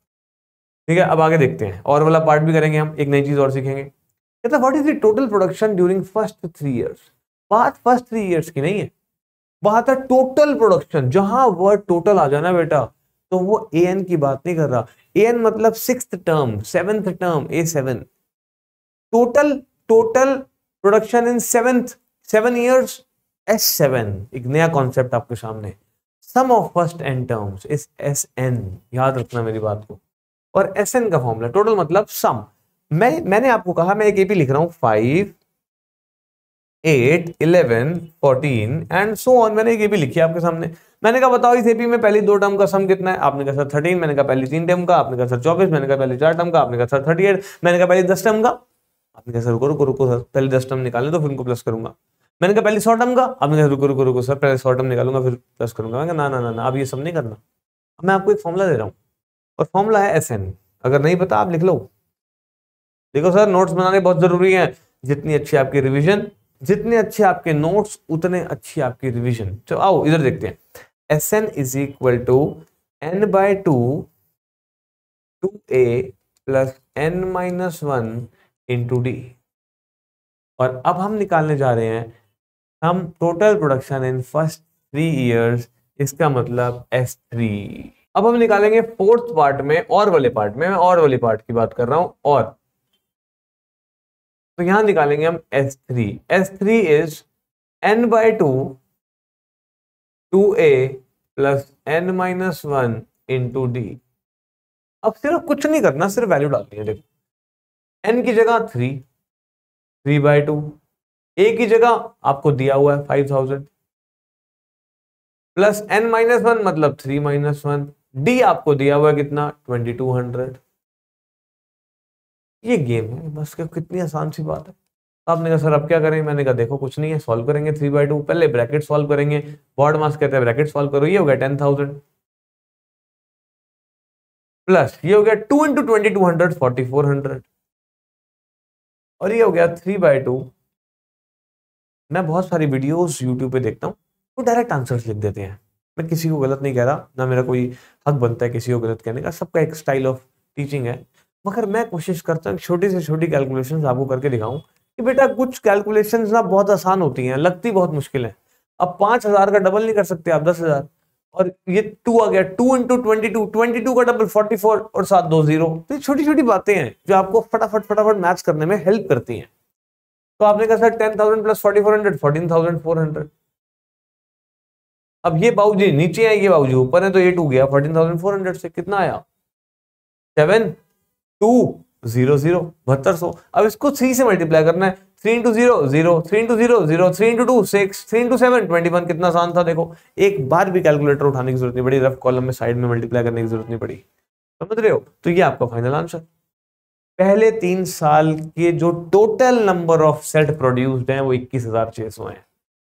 ठीक है अब आगे देखते हैं और वाला पार्ट भी करेंगे हम एक नई चीज़ और सीखेंगे कहता what is the total production during first three years बात फर्स्ट थ्री इयर्स की नहीं है बात है टोटल प्रोडक्शन जहां वर्ड टोटल आ जाना बेटा तो वो ए एन की बात नहीं कर रहा ए एन मतलब six term seventh term a seven total total production in seventh seven years s seven एक नया कॉन्सेप्ट आपके सामने sum of first n terms is s n याद रखना मेरी बात को और एस एन का फॉर्मूला टोटल मतलब सम मैं मैंने आपको कहा मैं एक एपी लिख रहा हूं five eight eleven fourteen and so on मैंने एक एपी लिखी आपके सामने मैंने कहा बताओ इस एपी में पहली दो टर्म का सम कितना है आपने कहा सर थर्टीन मैंने कहा पहली तीन टर्म का आपने कहा सर चौबीस मैंने कहा पहले चार टर्म का आपने कहा सर थर्टी एट मैंने कहा पहले दस टर्म का आपने कहा सर रुको रुको रुको सर पहले दस टर्म निकाले तो फिर उनको प्लस करूंगा मैंने कहा पहले सौ टर्म का आपने कहा रुको रुको रुको सर पहले सौ टर्म निकालूंगा फिर प्लस करूंगा मैंने कहा ना ना ना अब ये सब नहीं करना मैं आपको एक फॉर्मुला दे रहा हूँ और फॉर्मूला है एस एन अगर नहीं पता आप लिख लो देखो सर नोट्स बनाने बहुत जरूरी है जितनी अच्छी आपकी रिविजन जितने अच्छे आपके नोट्स उतने अच्छी आपकी रिविजन तो आओ इधर देखते हैं S N is equal to N by two two a plus N minus one into d और अब हम निकालने जा रहे हैं हम total production in first three years इसका मतलब एस थ्री अब हम निकालेंगे फोर्थ पार्ट में और वाले पार्ट में मैं और वाले पार्ट की बात कर रहा हूं और तो यहां निकालेंगे हम s three s three is n by two two a plus N minus one into d अब सिर्फ कुछ नहीं करना सिर्फ वैल्यू डालनी है देखो एन की जगह three three by two a की जगह आपको दिया हुआ है five thousand plus N minus one मतलब थ्री माइनस वन डी आपको दिया हुआ कितना ट्वेंटी टू हंड्रेड ये गेम है बस क्या कितनी आसान सी बात है आपने कहा सर अब क्या करें मैंने कहा देखो कुछ नहीं है सॉल्व करेंगे थ्री बाई टू पहले ब्रैकेट सॉल्व करेंगे बॉड मास कहते हैं ब्रैकेट सॉल्व करो ये हो गया टेन थाउजेंड प्लस ये हो गया two into twenty two hundred forty four hundred और ये हो गया थ्री बाय टू मैं बहुत सारी वीडियोस यूट्यूब पे देखता हूँ वो तो डायरेक्ट आंसर्स लिख देते हैं मैं किसी को गलत नहीं कह रहा ना मेरा कोई हक बनता है किसी को गलत कहने का सबका एक स्टाइल ऑफ टीचिंग है मगर मैं कोशिश करता हूँ छोटी से छोटी कैलकुलेशन आपको करके दिखाऊं कि बेटा कुछ कैलकुलेशन ना बहुत आसान होती हैं लगती बहुत मुश्किल है अब पाँच हज़ार का डबल नहीं कर सकते आप दस हज़ार और ये टू आ गया two into twenty two twenty two का डबल फोर्टी फोर और सात दो जीरो तो ये छोटी छोटी बातें हैं जो आपको फटाफट फटाफट मैच करने में हेल्प करती हैं तो आपने कहा sir ten thousand plus forty four hundred fourteen thousand four hundred अब ये बाबूजी नीचे है ये बाबूजी ऊपर है तो ये टू गया फोर्टीन थाउजेंड फोर हंड्रेड से कितना आया सेवन टू जीरो जीरो बहत्तर सौ अब इसको थ्री से मल्टीप्लाई करना है three into zero zero three into zero zero three into two six three into seven twenty one कितना आसान था देखो एक बार भी कैलकुलेटर उठाने की जरूरत नहीं पड़ी रफ कॉलम में साइड में मल्टीप्लाई करने की जरूरत नहीं पड़ी समझ रहे हो तो ये आपका फाइनल आंसर पहले तीन साल के जो total number of set produced हैं वो इक्कीस हजार छह सौ है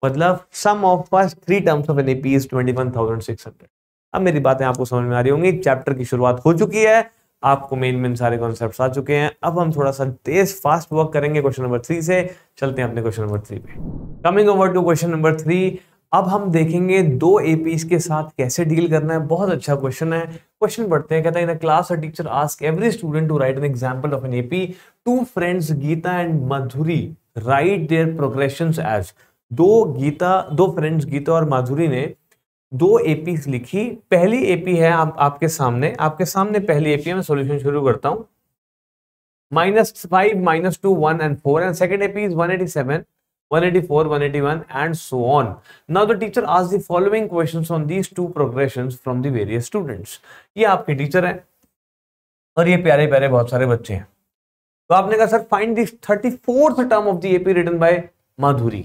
मतलब sum of first three terms of an AP is twenty one thousand six hundred अब मेरी बातें आपको समझ में आ रही होंगी चैप्टर की शुरुआत हो चुकी है आपको मेन मेन सारे कॉन्सेप्ट आ चुके हैं अब हम थोड़ा सा तेज फास्ट वर्क करेंगे क्वेश्चन नंबर थ्री से चलते हैं अपने क्वेश्चन नंबर थ्री पे coming over to question number three अब हम देखेंगे दो एपीज के साथ कैसे डील करना है बहुत अच्छा क्वेश्चन है क्वेश्चन पढ़ते हैं कहता है क्लास और teacher ask every student to write an example of an AP two friends Geeta and Madhuri write their progression as दो गीता दो फ्रेंड्स गीता और माधुरी ने दो एपी लिखी पहली एपी है आप, आपके सामने आपके सामने पहली एपी में सोल्यूशन शुरू करता हूं minus five minus two one and four and second AP is one eighty seven 184, 181 so ये आपके टीचर है और ये प्यारे प्यारे बहुत सारे बच्चे हैं तो आपने कहा sir find this thirty fourth term of AP by Madhuri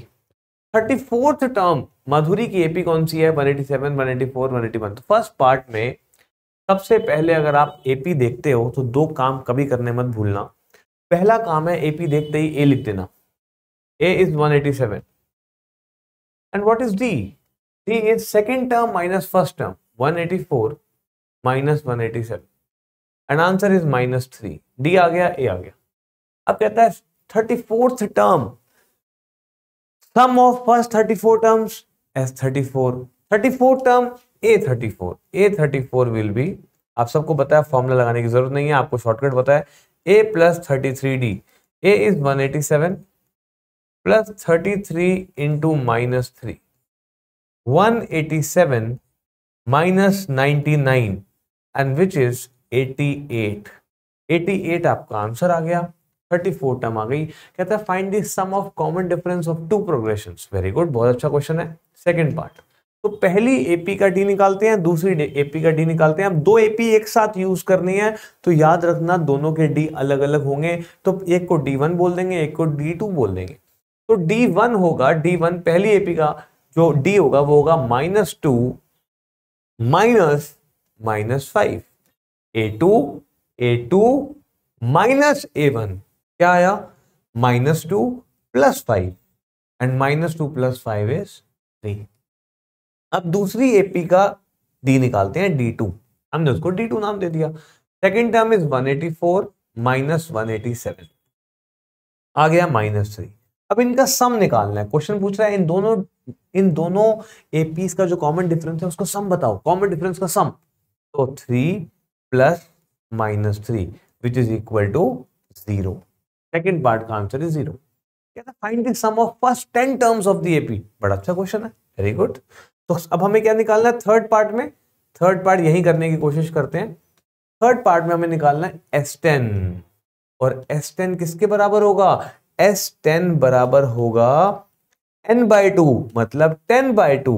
thirty fourth term Madhuri की एपी कौन सी है 187, 184, 181 तो फर्स्ट पार्ट में सबसे पहले अगर आप एपी देखते हो तो दो काम कभी करने मत भूलना पहला काम है एपी देखते ही ए लिख देना a is 187 and what is d d is second term minus first term 184 minus 187 and answer is minus three d आ गया ए आ गया अब कहता है thirty fourth term sum of first 34 terms as 34 34 term A34 A34 will be आप सबको बताया फॉर्मूला लगाने की जरूरत नहीं है आपको शॉर्टकट बताया a plus thirty three d a is one eighty seven plus thirty three into minus three one eighty seven minus ninety nine and which is eighty eight eighty eight आपका answer आ गया thirty four term आ गई कहता है find the sum of common difference of two progression very good बहुत अच्छा question है सेकेंड पार्ट तो पहली एपी का डी निकालते हैं दूसरी एपी का डी निकालते हैं अब दो एपी एक साथ यूज करनी है तो याद रखना दोनों के डी अलग अलग होंगे तो एक को डी वन बोल देंगे एक को डी टू बोल देंगे तो डी वन होगा डी वन पहली एपी का जो डी होगा वो होगा minus two minus minus five a two A two minus a one क्या आया minus two plus five and minus two plus five is three अब दूसरी एपी का डी निकालते हैं डी टू हमने उसको डी टू नाम दे दिया second term is one eighty four minus one eighty seven आ गया माइनस थ्री अब इनका सम निकालना है क्वेश्चन पूछ रहा है इन दोनों इन दोनों एपीस का जो कॉमन डिफरेंस है उसको सम बताओ कॉमन डिफरेंस का सम तो three plus minus three which is equal to zero second part का answer is zero find sum of first ten terms of the AP बड़ा अच्छा क्वेश्चन है वेरी गुड तो अब हमें क्या निकालना है थर्ड पार्ट में थर्ड पार्ट यही करने की कोशिश करते हैं थर्ड पार्ट में हमें निकालना है एस टेन और एस टेन किसके बराबर होगा एस टेन बराबर होगा एन बाई टू मतलब ten by two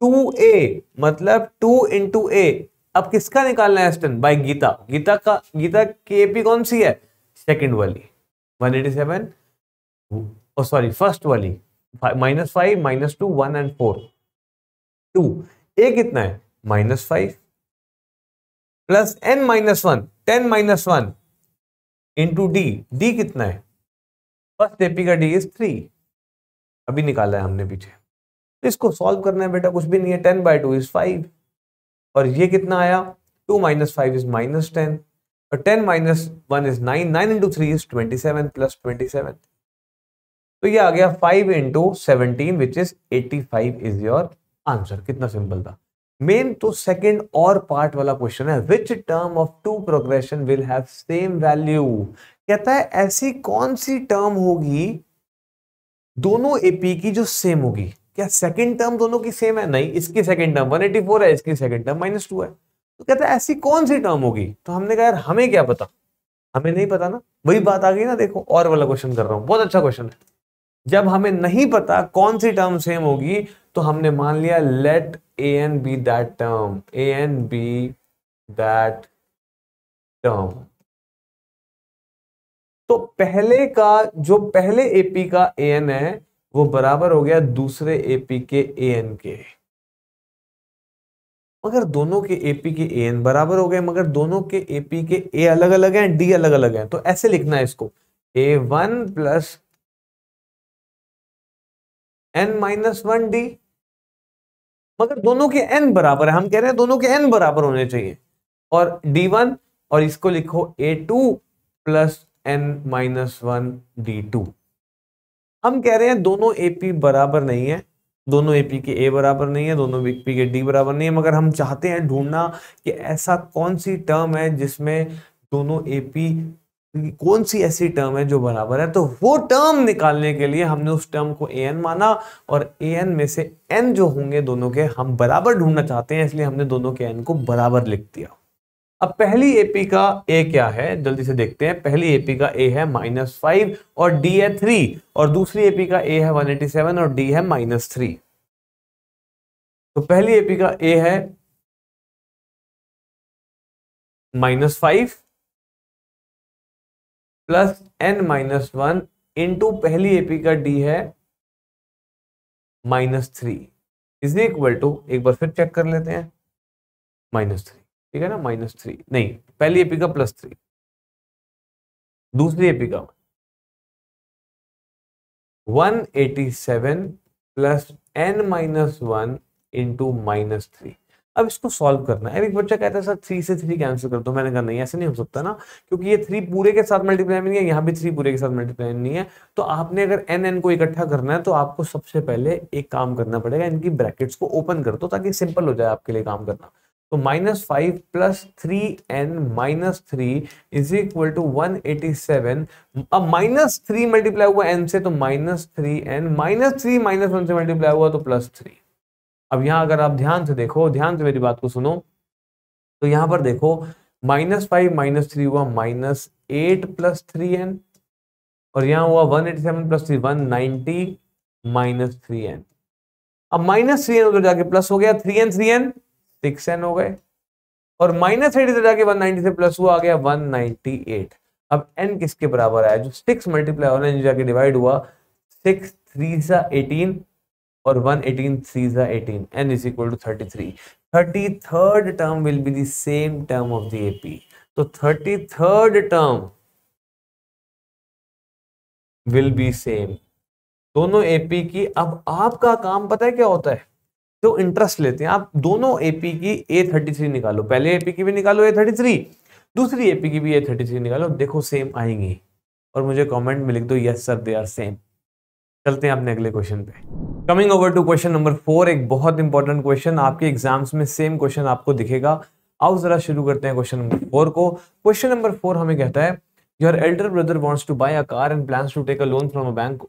two a मतलब टू इंटू ए अब किसका निकालना है S ten by Geeta Geeta का गीता की एपी कौन सी है सेकेंड वाली 187 oh sorry first वाली minus five minus two one and four two a कितना है minus five plus N minus one ten minus one into d d कितना है फर्स्ट एपी का डी इज थ्री अभी निकाला है हमने पीछे तो इसको सॉल्व करना है बेटा कुछ भी नहीं है ten by two is five और ये कितना आया two minus five is minus ten So 10 minus 1 is 9. 9 into 3 is 27 plus 27. तो ये आ गया 5 into seventeen which is 85 is your answer कितना सिंपल था मेन तो सेकंड और पार्ट वाला क्वेश्चन है which term of two progression will have same value कहता है ऐसी कौन सी टर्म होगी दोनों एपी की जो सेम होगी क्या सेकंड टर्म दोनों की सेम है नहीं इसकी सेकंड टर्म 184 है इसकी सेकंड टर्म माइनस टू है तो कहता है ऐसी कौन सी टर्म होगी तो हमने कहा यार हमें क्या पता हमें नहीं पता ना वही बात आ गई ना देखो और वाला क्वेश्चन कर रहा हूं बहुत अच्छा क्वेश्चन है जब हमें नहीं पता कौन सी टर्म सेम होगी तो हमने मान लिया let a n be that term a n be that term तो पहले का जो पहले एपी का ए एन है वो बराबर हो गया दूसरे एपी के ए एन के मगर दोनों के ए पी के ए एन बराबर हो गए मगर दोनों के ए पी के ए अलग अलग हैं डी अलग अलग हैं तो ऐसे लिखना है इसको a one plus N minus one d मगर दोनों के एन बराबर है हम कह रहे हैं दोनों के एन बराबर होने चाहिए और डी वन और इसको लिखो a two plus N minus one d two हम कह रहे हैं दोनों एपी बराबर नहीं है दोनों ए पी के ए बराबर नहीं है दोनों पी के डी बराबर नहीं है मगर हम चाहते हैं ढूंढना कि ऐसा कौन सी टर्म है जिसमें दोनों ए पी कौन सी ऐसी टर्म है जो बराबर है तो वो टर्म निकालने के लिए हमने उस टर्म को ए एन माना और ए एन में से एन जो होंगे दोनों के हम बराबर ढूंढना चाहते हैं इसलिए हमने दोनों के एन को बराबर लिख दिया अब पहली एपी का ए क्या है जल्दी से देखते हैं पहली एपी का ए है माइनस फाइव और डी है थ्री और दूसरी एपी का ए है वन एटी सेवन और डी है माइनस थ्री तो पहली एपी का ए है minus five plus N minus one into पहली एपी का डी है minus three is equal to एक बार फिर चेक कर लेते हैं माइनस थ्री ठीक है ना माइनस थ्री नहीं पहली एपी का प्लस थ्री दूसरी एपी का one eighty seven plus N minus one into minus three अब इसको सॉल्व करना है एक बच्चा कहता है सर थ्री से थ्री कैंसिल कर दो मैंने कहा नहीं ऐसे नहीं हो सकता ना क्योंकि ये थ्री पूरे के साथ मल्टीप्लाई नहीं है यहाँ भी थ्री पूरे के साथ मल्टीप्लाई नहीं है तो आपने अगर एन एन को इकट्ठा करना है तो आपको सबसे पहले एक काम करना पड़ेगा इनकी ब्रैकेट्स को ओपन कर दो ताकि सिंपल हो जाए आपके लिए काम करना तो minus five plus three n minus three is equal to one eighty seven अब माइनस थ्री मल्टीप्लाई हुआ एन से तो minus three n minus three minus one से मल्टीप्लाई हुआ तो प्लस थ्री अब यहां अगर आप ध्यान से देखो ध्यान से मेरी बात को सुनो तो यहां पर देखो माइनस फाइव माइनस थ्री हुआ minus eight plus three n और यहां हुआ one eighty seven plus three one ninety minus three n अब माइनस थ्री एन उधर जाके प्लस हो गया three n three n six n हो गए और माइनस एट इधर जाके वन नाइनटी से प्लस हुआ आ गया वन नाइनटी एट अब एन किसके बराबर आया जो सिक्स मल्टीप्लाई वन एन जाके डिवाइड हुआ सिक्स थ्री सा एटीन और वन एटीन थ्री सा eighteen n is equal to thirty three thirty third term will be the same term of the AP तो thirty third term will be same दोनों AP की अब आपका काम पता है क्या होता है तो इंटरेस्ट लेते हैं आप दोनों एपी की ए थर्टी थ्री निकालो पहले एपी की भी निकालो ए थर्टी थ्री दूसरी एपी की भी ए थर्टी थ्री निकालो देखो सेम आएंगी और मुझे कमेंट में लिख दो yes sir they are same चलते हैं अपने अगले क्वेश्चन पे coming over to question number four एक बहुत इंपॉर्टेंट क्वेश्चन आपके एग्जाम्स में सेम क्वेश्चन आपको दिखेगा आओ जरा शुरू करते हैं क्वेश्चन नंबर फोर को क्वेश्चन नंबर फोर हमें कहता है your elder brother wants to buy a car and plan to take a loan from a bank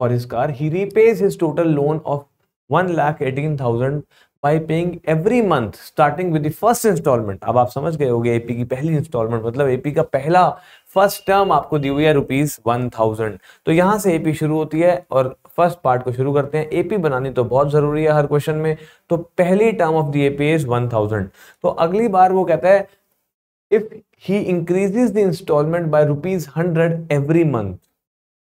for his car he repays his total loan of one lakh eighteen thousand by paying every month starting with the first installment अब आप समझ गए होंगे AP की पहली instalment मतलब AP का पहला फर्स्ट टर्म आपको दी हुई है रुपीज वन थाउजेंड तो यहाँ से एपी शुरू होती है और फर्स्ट पार्ट को शुरू करते हैं एपी बनानी तो बहुत जरूरी है हर क्वेश्चन में तो पहली term of the AP is one thousand तो अगली बार वो कहता है if he increases the installment by rupees hundred every month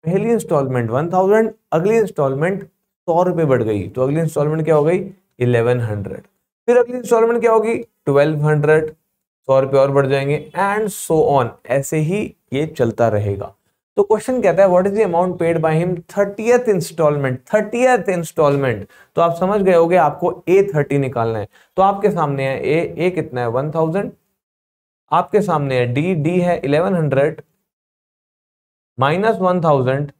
पहली इंस्टॉलमेंट वन थाउजेंड अगली इंस्टॉलमेंट सौ रुपए बढ़ गई तो अगली इंस्टॉलमेंट क्या हो गई इलेवन हंड्रेड फिर अगली इंस्टॉलमेंट क्या होगी ट्वेल्व हंड्रेड सौ रुपए और बढ़ जाएंगे एंड सो ऑन ऐसे ही ये चलता रहेगा तो क्वेश्चन कहता है what is the amount paid by him thirtieth installment thirtieth installment तो आप समझ गए होगे आपको ए थर्टी निकालना है तो आपके सामने है ए ए कितना है वन थाउजेंड आपके सामने है डी डी है eleven hundred minus one thousand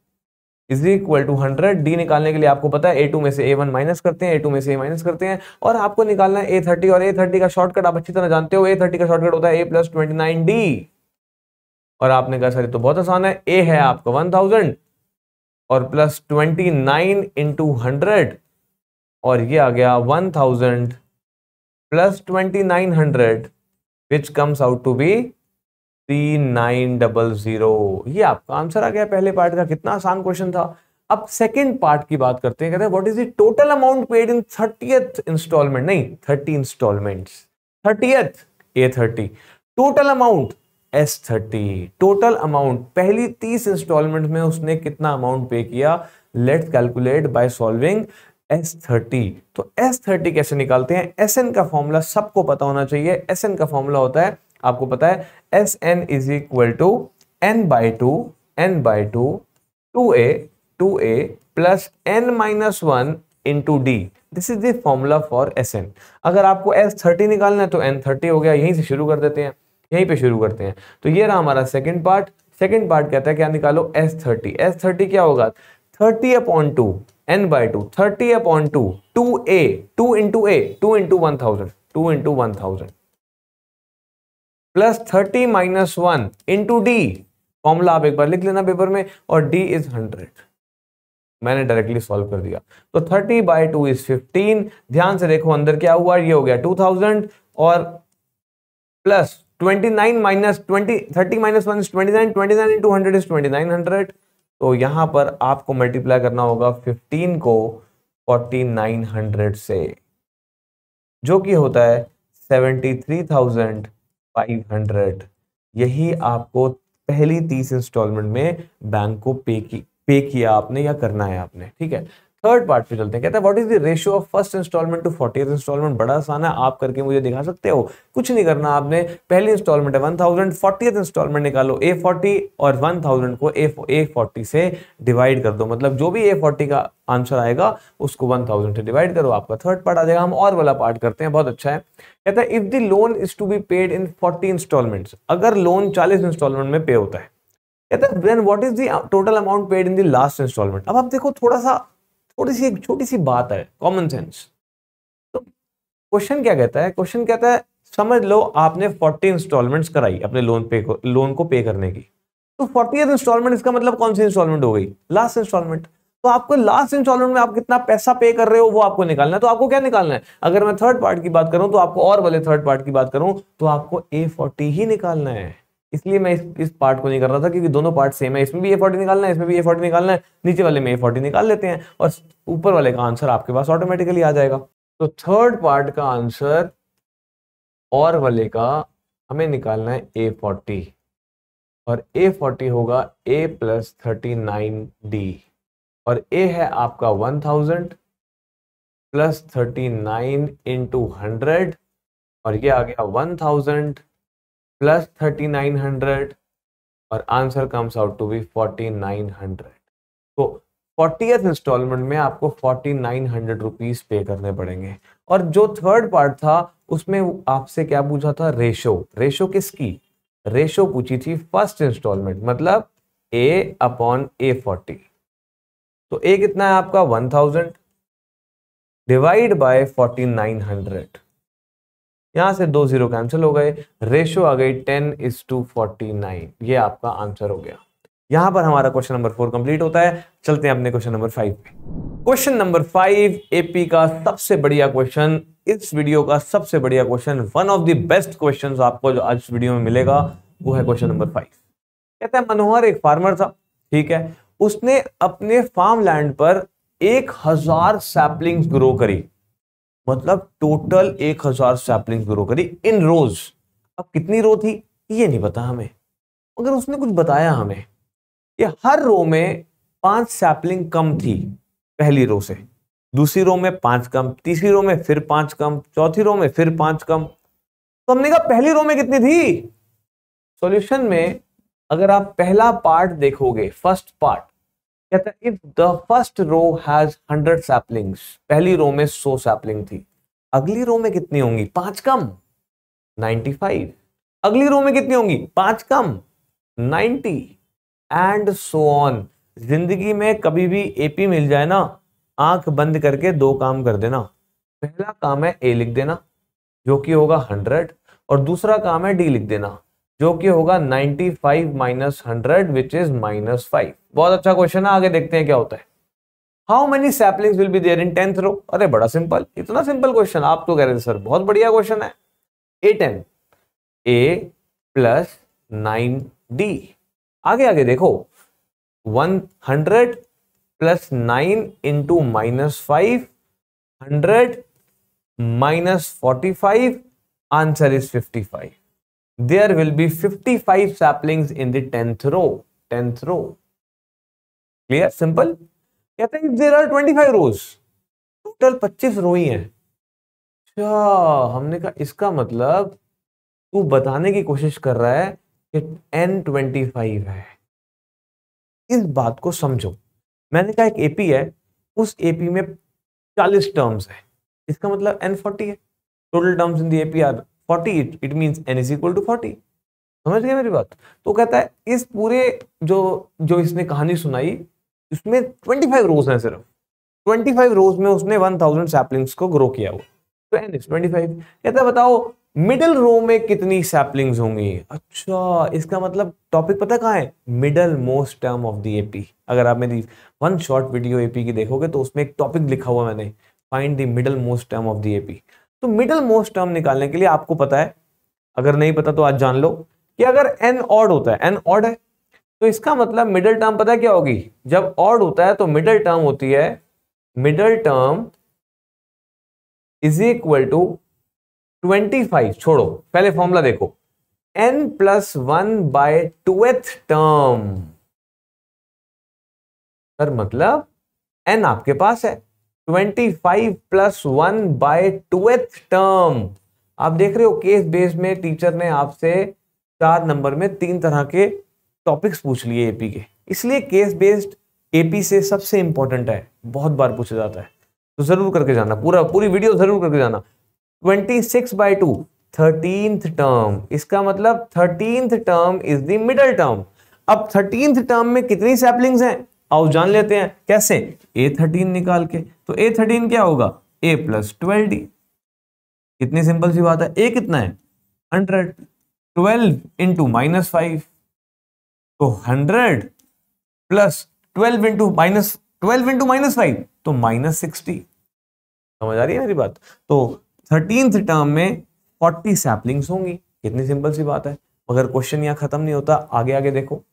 is equal to hundred d निकालने के लिए आपको पता है ए टू में से ए वन माइनस करते हैं ए टू में से ए माइनस करते हैं और आपको निकालना है ए थर्टी और ए थर्टी का शॉर्टकट आप अच्छी तरह जानते हो ए थर्टी का शॉर्टकट होता है a plus twenty nine d और आपने कहा सर तो बहुत आसान है ए है आपका वन थाउजेंड और plus twenty nine into hundred और ये आ गया one thousand plus twenty nine hundred which comes out to be 3900 double zero ये आपका आंसर आ गया पहले पार्ट का कितना आसान क्वेश्चन था अब सेकेंड पार्ट की बात करते हैं कहते हैं what is the total amount paid in thirtieth installment नहीं thirty installment thirtieth a thirty total amount S thirty total amount पहली तीस इंस्टॉलमेंट में उसने कितना अमाउंट पे किया let calculate by solving S thirty तो एस थर्टी कैसे निकालते हैं एस एन का फॉर्मूला सबको पता होना चाहिए एस एन का फॉर्मूला होता है आपको पता है S N is equal to n by two n by two two A two a plus N minus one into d this is the formula for S n अगर आपको S thirty निकालना है तो एन थर्टी हो गया यहीं से शुरू कर देते हैं यहीं पे शुरू करते हैं तो ये रहा हमारा सेकंड पार्ट सेकंड पार्ट कहता है क्या निकालो एस थर्टी एस थर्टी क्या होगा thirty upon two n by two thirty upon two two A two into a two into one thousand two into one thousand plus thirty minus one into d formula आप एक बार लिख लेना paper में और d is hundred मैंने directly solve कर दिया तो thirty by two is fifteen ध्यान से देखो अंदर क्या हुआ ये हो गया टू थाउजेंड और plus twenty nine minus twenty thirty minus one is twenty nine twenty nine into hundred is twenty nine hundred तो यहां पर आपको मल्टीप्लाई करना होगा फिफ्टीन को फोर्टी नाइन हंड्रेड से जो कि होता है seventy three thousand five hundred यही आपको पहली तीस इंस्टॉलमेंट में बैंक को पे की पे किया आपने या करना है आपने ठीक है थर्ड पार्ट पे चलते हैं कहते हैं what is the ratio of first installment to forty installment बड़ा आसान है आप करके मुझे दिखा सकते हो कुछ नहीं करना आपने पहली इंस्टॉलमेंट है वन थाउजेंड फोर्टी इंस्टॉलमेंट निकालो ए फोर्टी और वन थाउजेंड को ए फोर्टी से डिवाइड कर दो मतलब जो भी ए फोर्टी का आंसर आएगा उसको वन थाउजेंड से डिवाइड करो आपका थर्ड पार्ट आ जाएगा हम और वाला पार्ट करते हैं बहुत अच्छा है कहता है if the loan is to be paid in forty installment अगर लोन चालीस इंस्टॉलमेंट में पे होता है कहता है then what is the total amount paid in the last installment अब आप देखो थोड़ा सा थोड़ी सी एक छोटी सी बात है कॉमन सेंस तो क्वेश्चन क्या कहता है क्वेश्चन कहता है समझ लो आपने फोर्टी इंस्टॉलमेंट्स कराई अपने लोन पे को लोन को पे करने की तो फोर्टी इंस्टॉलमेंट इसका मतलब कौन सी इंस्टॉलमेंट हो गई लास्ट इंस्टॉलमेंट तो आपको लास्ट इंस्टॉलमेंट में आप कितना पैसा पे कर रहे हो वो आपको निकालना है तो आपको क्या निकालना है अगर मैं थर्ड पार्ट की बात करूं तो आपको और भले थर्ड पार्ट की बात करूं तो आपको ए फोर्टी ही निकालना है इसलिए मैं इस, इस पार्ट को नहीं कर रहा था क्योंकि दोनों पार्ट सेम है इसमें भी ए फोर्टी निकालना है इसमें भी ए फोर्टी निकालना है नीचे वाले में ए फोर्टी निकाल लेते हैं और ऊपर वाले का आंसर आपके पास ऑटोमेटिकली आ जाएगा तो थर्ड पार्ट का आंसर और वाले का हमें निकालना है ए फोर्टी और ए फोर्टी होगा a plus thirty nine d और ए है आपका one thousand plus thirty nine into hundred और ये आ गया one thousand plus thirty nine hundred और answer comes out to be forty nine hundred तो फोर्टी इंस्टॉलमेंट में आपको फोर्टी नाइन हंड्रेड रुपीज पे करने पड़ेंगे और जो थर्ड पार्ट था उसमें आपसे क्या पूछा था रेशो रेशो किसकी रेशो पूछी थी फर्स्ट इंस्टॉलमेंट मतलब ए अपॉन ए फोर्टी तो ए कितना है आपका one thousand divide by forty nine hundred यहां से दो जीरो कैंसिल हो गए रेशो आ गई ten is to forty nine ये आपका आंसर हो गया यहां पर हमारा क्वेश्चन नंबर फोर कंप्लीट होता है चलते हैं अपने क्वेश्चन नंबर फाइव पे क्वेश्चन नंबर फाइव एपी का सबसे बढ़िया क्वेश्चन इस वीडियो का सबसे बढ़िया question one of the best question आपको जो आज वीडियो में मिलेगा वो है क्वेश्चन नंबर फाइव कहते हैं मनोहर एक फार्मर था ठीक है उसने अपने फार्म लैंड पर एक हजार सैपलिंग ग्रो करी मतलब टोटल एक हजार सैपलिंग ग्रो करी इन रोज अब कितनी रो थी ये नहीं पता हमें मगर उसने कुछ बताया हमें कि हर रो में पांच सैपलिंग कम थी पहली रो से दूसरी रो में पांच कम तीसरी रो में फिर पांच कम चौथी रो में फिर पांच कम तो हमने कहा पहली रो में कितनी थी सॉल्यूशन में अगर आप पहला पार्ट देखोगे फर्स्ट पार्ट कहता है if the first row has hundred saplings पहली रो में सो सैपलिंग थी अगली रो में कितनी होंगी पांच कम नाइन्टी फाइव अगली रो में कितनी होंगी पांच कम नाइन्टी एंड सो ऑन जिंदगी में कभी भी एपी मिल जाए ना आंख बंद करके दो काम कर देना पहला काम है ए लिख देना जो कि होगा हंड्रेड और दूसरा काम है डी लिख देना जो कि होगा 95 five minus hundred which is minus five बहुत अच्छा क्वेश्चन है आगे देखते हैं क्या होता है how many sapling will be there in tenth row अरे बड़ा सिंपल इतना सिंपल क्वेश्चन आप तो कह रहे थे सर बहुत बढ़िया क्वेश्चन है a ten a plus nine d आगे आगे देखो one hundred plus nine into minus five hundred minus forty five answer is fifty five there will be 55 saplings in the 10th row 10th row clear simple कहते हैं there are 25 rose total 25 रो ही हैं अच्छा हमने कहा इसका मतलब तू बताने की कोशिश कर रहा है कि एन ट्वेंटी फाइव है इस बात को समझो मैंने कहा एक एपी है उस एपी में चालीस टर्म्स है इसका मतलब एन फोर्टी है total terms in the AP are forty it it mean n is equal to forty समझ गए मेरी बात तो कहता है इस पूरे जो जो इसने कहानी सुनाई उसमें ट्वेंटी फाइव रोज हैं सिर्फ ट्वेंटी फाइव रोज में उसने वन थाउजेंड सैपलिंग्स को ग्रो किया हुआ तो एन इज ट्वेंटी फाइव कहता है बताओ मिडिल रो में कितनी सैपलिंग्स होंगी अच्छा इसका मतलब टॉपिक पता कहाँ है middle most term of the AP अगर आप मेरी वन शॉर्ट वीडियो एपी की देखोगे तो उसमें एक टॉपिक लिखा हुआ मैंने find the middle most term of the AP तो मिडल मोस्ट टर्म निकालने के लिए आपको पता है अगर नहीं पता तो आज जान लो कि अगर एन ऑड होता है एन ऑड है तो इसका मतलब मिडल टर्म पता है क्या होगी जब ऑड होता है तो मिडल टर्म होती है middle term is equal to twenty five छोड़ो पहले फॉर्मूला देखो n plus one by twelfth term sir मतलब एन आपके पास है twenty five plus one by twelfth term आप देख रहे हो केस बेस में टीचर ने आपसे चार नंबर में तीन तरह के टॉपिक्स पूछ लिए एपी के इसलिए केस बेस्ड एपी से सबसे इंपॉर्टेंट है बहुत बार पूछा जाता है तो जरूर करके जाना पूरा पूरी वीडियो जरूर करके जाना twenty six by two thirteenth term इसका मतलब thirteenth term is the middle term अब थर्टींथ टर्म में कितनी सैपलिंग्स हैं आओ जान लेते हैं कैसे ए थर्टीन निकाल के तो ए थर्टीन क्या होगा ए प्लस ट्वेल्व डी कितनी सिंपल सी बात है ए कितना है hundred twelve into minus five तो hundred plus twelve into minus twelve into minus five तो माइनस सिक्सटी समझ आ रही है मेरी बात तो थर्टीन टर्म में फोर्टी सैपलिंग्स होंगी कितनी सिंपल सी बात है मगर क्वेश्चन यहाँ खत्म नहीं होता आगे आगे देखो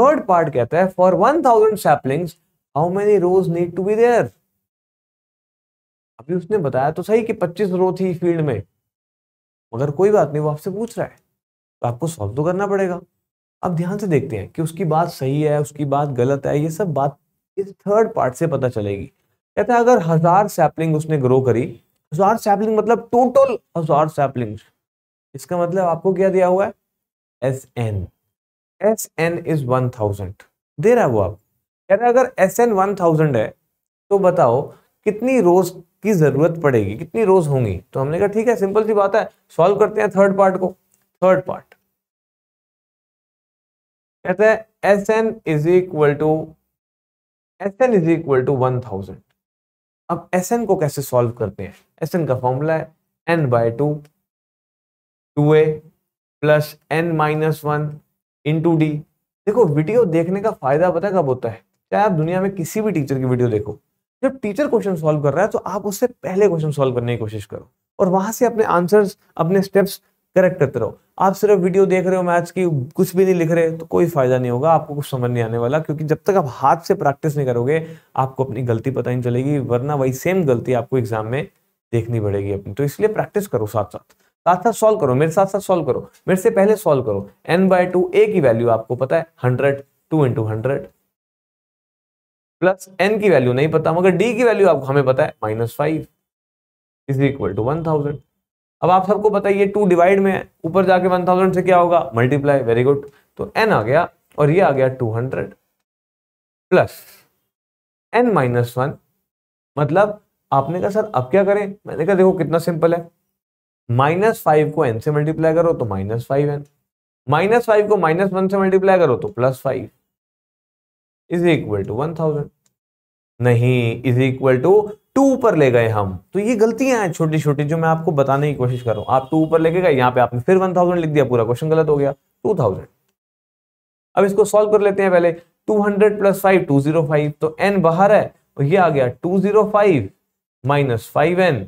थर्ड पार्ट कहता है for one thousand saplings how many rows need to be there अभी उसने बताया तो सही कि 25 रो थी फील्ड में मगर कोई बात नहीं वो आपसे पूछ रहा है तो आपको सॉल्व तो करना पड़ेगा अब ध्यान से देखते हैं कि उसकी बात सही है उसकी बात गलत है ये सब बात इस थर्ड पार्ट से पता चलेगी कहता है अगर हजार सैपलिंग उसने ग्रो करी हजार सैपलिंग मतलब टोटल हजार सैपलिंग इसका मतलब आपको क्या दिया हुआ है S n S N is one thousand दे रहा है वो आप कह रहे अगर एस एन वन थाउजेंड है तो बताओ कितनी रोज की जरूरत पड़ेगी कितनी रोज होंगी तो हमने कहा ठीक है सिंपल सी बात है सॉल्व करते हैं थर्ड पार्ट को थर्ड पार्ट कहते हैं S N is equal to S N is equal to one thousand अब एस एन को कैसे सॉल्व करते हैं एस एन का फॉर्मूला है n by two two a plus N minus one in into d देखो वीडियो देखने का फायदा पता कब होता है चाहे आप दुनिया में किसी भी टीचर की वीडियो देखो जब टीचर क्वेश्चन सॉल्व कर रहा है तो आप उससे पहले क्वेश्चन सॉल्व करने की कोशिश करो और वहां से अपने आंसर्स अपने स्टेप्स करेक्ट करते रहो आप सिर्फ वीडियो देख रहे हो मैथ्स की कुछ भी नहीं लिख रहे तो कोई फायदा नहीं होगा आपको कुछ समझ नहीं आने वाला क्योंकि जब तक आप हाथ से प्रैक्टिस नहीं करोगे आपको अपनी गलती पता नहीं चलेगी वरना वही सेम गलती आपको एग्जाम में देखनी पड़ेगी अपनी तो इसलिए प्रैक्टिस करो साथ साथ साथ साथ सॉल्व करो मेरे साथ साथ सॉल्व करो मेरे से पहले सॉल्व करो एन बाय टू ए की वैल्यू आपको पता है hundred two into hundred plus n की वैल्यू नहीं पता मगर डी की वैल्यू आपको हमें पता है minus five is equal to one thousand अब आप सबको पता है ये टू डिवाइड में है ऊपर जाके वन थाउजेंड से क्या होगा मल्टीप्लाई वेरी गुड तो एन आ गया और ये आ गया two hundred plus N minus one मतलब आपने कहा सर अब क्या करें मैंने कहा देखो कितना सिंपल है माइनस फाइव को एन से मल्टीप्लाई करो तो minus five n minus five को माइनस वन से मल्टीप्लाई करो तो plus five is equal to one thousand नहीं इज इक्वल टू टू पर ले गए हम तो ये गलतियां हैं छोटी छोटी जो मैं आपको बताने की कोशिश कर रहा हूं आप टू पर लेके गए यहाँ पे आपने फिर वन थाउजेंड लिख दिया पूरा क्वेश्चन गलत हो गया टू थाउजेंड अब इसको सॉल्व कर लेते हैं पहले two hundred plus five two zero five तो एन बाहर है और ये आ गया two zero five minus five n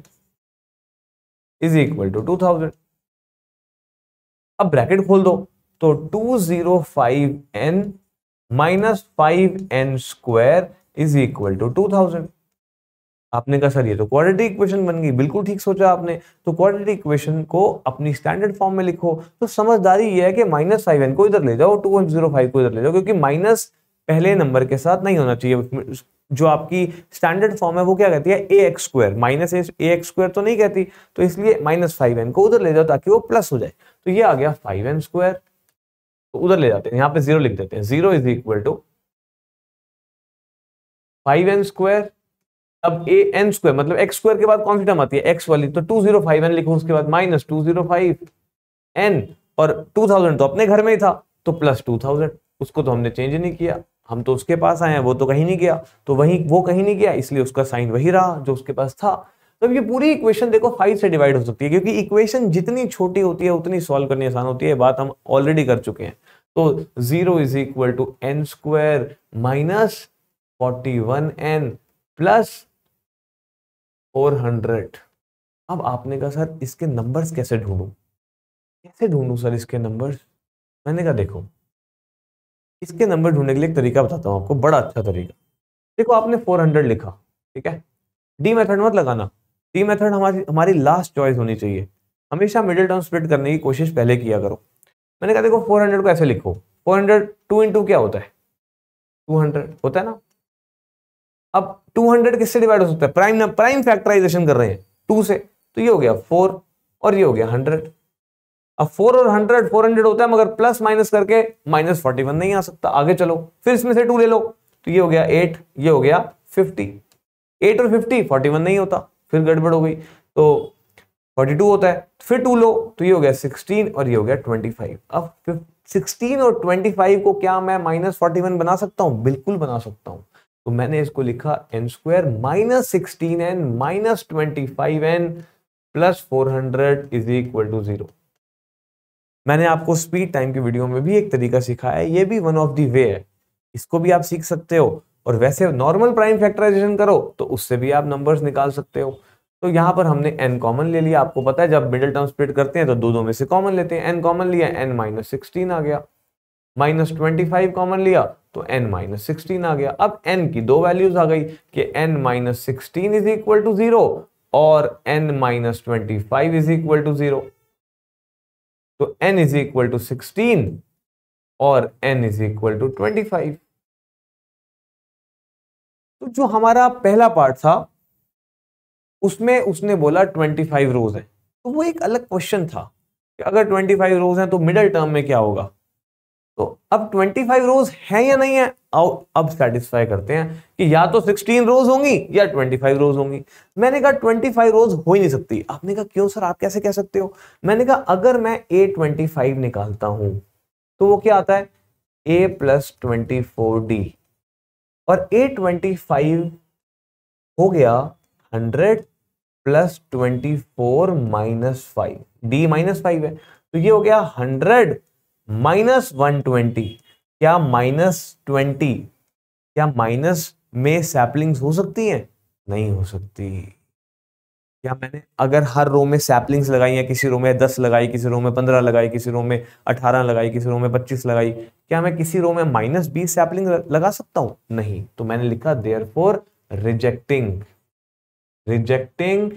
is equal to two thousand अब ब्रैकेट खोल दो तो two zero five n minus five n square is equal to two thousand आपने कहा सर ये तो क्वाड्रेटिक इक्वेशन बन गई बिल्कुल ठीक सोचा आपने तो क्वाड्रेटिक इक्वेशन को अपनी स्टैंडर्ड फॉर्म में लिखो तो समझदारी ये है कि माइनस फाइव एन को इधर ले जाओ टू वन जीरो फाइव को इधर ले जाओ क्योंकि माइनस पहले नंबर के साथ नहीं होना चाहिए जो आपकी स्टैंडर्ड फॉर्म है वो क्या कहती है a x square minus a x square तो नहीं कहती तो इसलिए माइनस फाइव एन को उधर ले जाओ ताकि वो प्लस हो जाए तो ये आ गया फाइव एन स्क्वायर तो उधर ले जाते हैं यहां पे जीरो लिख देते हैं zero is equal to five n square अब ए एन स्क्वायर मतलब एक्स स्क्वायर के बाद कौन सी टर्म आती है एक्स वाली तो टू जीरो फाइव एन लिखो उसके बाद minus two zero five n और टू थाउजेंड तो अपने घर में ही था तो प्लस टू थाउजेंड उसको तो हमने चेंज नहीं किया हम तो उसके पास आए हैं वो तो कहीं नहीं गया तो वही वो कहीं नहीं गया इसलिए उसका साइन वही रहा जो उसके पास था तो ये पूरी इक्वेशन देखो फाइव से डिवाइड हो सकती है क्योंकि इक्वेशन जितनी छोटी होती है उतनी सॉल्व करनी आसान होती है बात हम ऑलरेडी कर चुके हैं तो zero is equal to n square minus forty one n plus four hundred अब आपने कहा सर इसके नंबर्स कैसे ढूंढूं कैसे ढूंढूं सर इसके नंबर्स मैंने कहा देखो इसके नंबर ढूंढने के लिए एक तरीका बताता हूँ आपको बड़ा अच्छा तरीका देखो आपने 400 लिखा ठीक है डी मेथड मत लगाना डी मेथड हमारी हमारी लास्ट चॉइस होनी चाहिए हमेशा मिडिल टर्म स्प्लिट करने की कोशिश पहले किया करो मैंने कहा देखो 400 को ऐसे लिखो 400 हंड्रेड टू इंटू क्या होता है 200 होता है ना अब 200 किससे डिवाइड हो सकता है प्राइम प्राइम फैक्टराइजेशन कर रहे हैं टू से तो ये हो गया फोर और ये हो गया हंड्रेड अब फोर और हंड्रेड फोर हंड्रेड होता है मगर प्लस माइनस करके माइनस फोर्टी वन नहीं आ सकता आगे चलो फिर इसमें से टू ले लो तो ये हो गया एट ये हो गया फिफ्टी एट और फिफ्टी फोर्टी वन नहीं होता फिर गड़बड़ हो गई तो फोर्टी टू होता है तो फिर टू लो तो ये हो गया सिक्सटीन और ये हो गया ट्वेंटी फाइव अब सिक्सटीन और ट्वेंटी फाइव को क्या मैं माइनस फोर्टी वन बना सकता हूँ बिल्कुल बना सकता हूँ तो मैंने इसको लिखा n square minus sixteen n minus twenty five n plus four hundred is equal to zero मैंने आपको स्पीड टाइम की वीडियो में भी एक तरीका सिखाया है ये भी वन ऑफ दी वे है इसको भी आप सीख सकते हो और वैसे नॉर्मल प्राइम फैक्टराइजेशन करो तो उससे भी आप नंबर्स निकाल सकते हो तो यहाँ पर हमने एन कॉमन ले लिया आपको पता है जब मिडिल टर्म स्प्लिट करते हैं तो दो दो में से कॉमन लेते हैं एन कॉमन लिया एन माइनस सिक्सटीन आ गया माइनस ट्वेंटी फाइव कॉमन लिया तो एन माइनस सिक्सटीन आ गया अब एन की दो वैल्यूज आ गई कि n minus sixteen is equal to zero और n minus twenty five is equal to zero तो n is equal to sixteen और n is equal to twenty five तो जो हमारा पहला पार्ट था उसमें उसने बोला ट्वेंटी फाइव रोज है तो वो एक अलग क्वेश्चन था कि अगर ट्वेंटी फाइव रोज है तो मिडल टर्म में क्या होगा तो अब 25 रोज है या नहीं है अब सेटिस्फाई करते हैं कि या तो 16 रोज होंगी या 25 रोज होंगी मैंने कहा 25 रोज हो ही नहीं सकती आपने कहा क्यों सर आप कैसे कह सकते हो मैंने कहा अगर मैं ए ट्वेंटी निकालता हूं तो वो क्या आता है ए प्लस ट्वेंटी डी और ए ट्वेंटी फाइव हो गया hundred plus twenty four minus five d minus five है तो ये हो गया हंड्रेड माइनस वन ट्वेंटी क्या माइनस ट्वेंटी क्या माइनस में सैपलिंग्स हो सकती हैं नहीं हो सकती क्या मैंने अगर हर रो में सैपलिंग्स लगाई हैं किसी रो में दस लगाई किसी रो में पंद्रह लगाई किसी रो में अठारह लगाई किसी रो में पच्चीस लगाई क्या मैं किसी रो में माइनस बीस सैपलिंग लगा सकता हूं नहीं तो मैंने लिखा therefore rejecting rejecting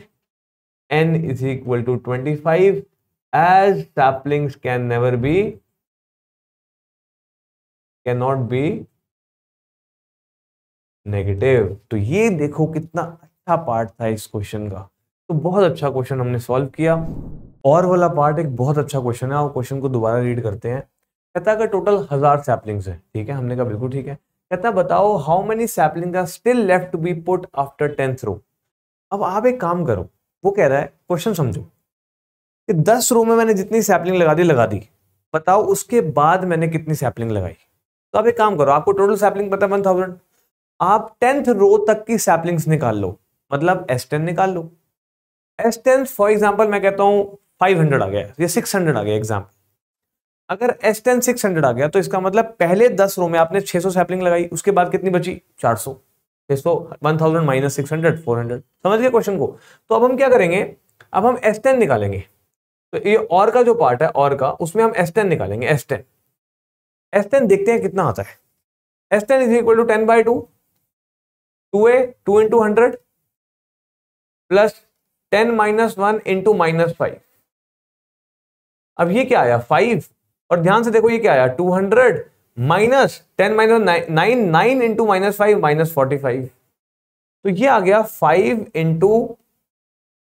n is equal to twenty five as saplings can never be cannot be negative तो ये देखो कितना अच्छा पार्ट था इस क्वेश्चन का तो बहुत अच्छा क्वेश्चन हमने सॉल्व किया और वाला पार्ट एक बहुत अच्छा क्वेश्चन है और क्वेश्चन को दोबारा रीड करते हैं कहता है टोटल हजार सैपलिंग्स है ठीक है हमने कहा बिल्कुल ठीक है कहता बताओ how many sapling still left to be put after tenth row अब आप एक काम करो वो कह रहा है क्वेश्चन समझो कि दस रो में मैंने जितनी सैपलिंग लगा दी लगा दी बताओ उसके बाद मैंने कितनी सैपलिंग लगाई तो आप एक काम करो आपको टोटल सैपलिंग पता है वन थाउजेंड आप टेंथ रो तक की सैपलिंग्स निकाल लो मतलब एस टेन निकाल लो एस टेन फॉर एग्जाम्पल मैं कहता हूँ फाइव हंड्रेड आ गया या सिक्स हंड्रेड आ गया एग्जाम्पल अगर एस टेन सिक्स हंड्रेड आ गया तो इसका मतलब पहले दस रो में आपने छह सौ सैपलिंग लगाई उसके बाद कितनी बची चार सौ छह सौ one thousand minus six hundred four hundred समझ गए क्वेश्चन को तो अब हम क्या करेंगे अब हम एस टेन निकालेंगे तो ये और का जो पार्ट है और का उसमें हम एस टेन निकालेंगे एस टेन एस टेन देखते हैं कितना आता है S ten is equal to ten by two two A two into hundred plus ten minus one into minus five अब ये क्या आया फाइव और ध्यान से देखो ये क्या आया two hundred minus ten minus nine nine into minus five minus forty five तो ये आ गया five into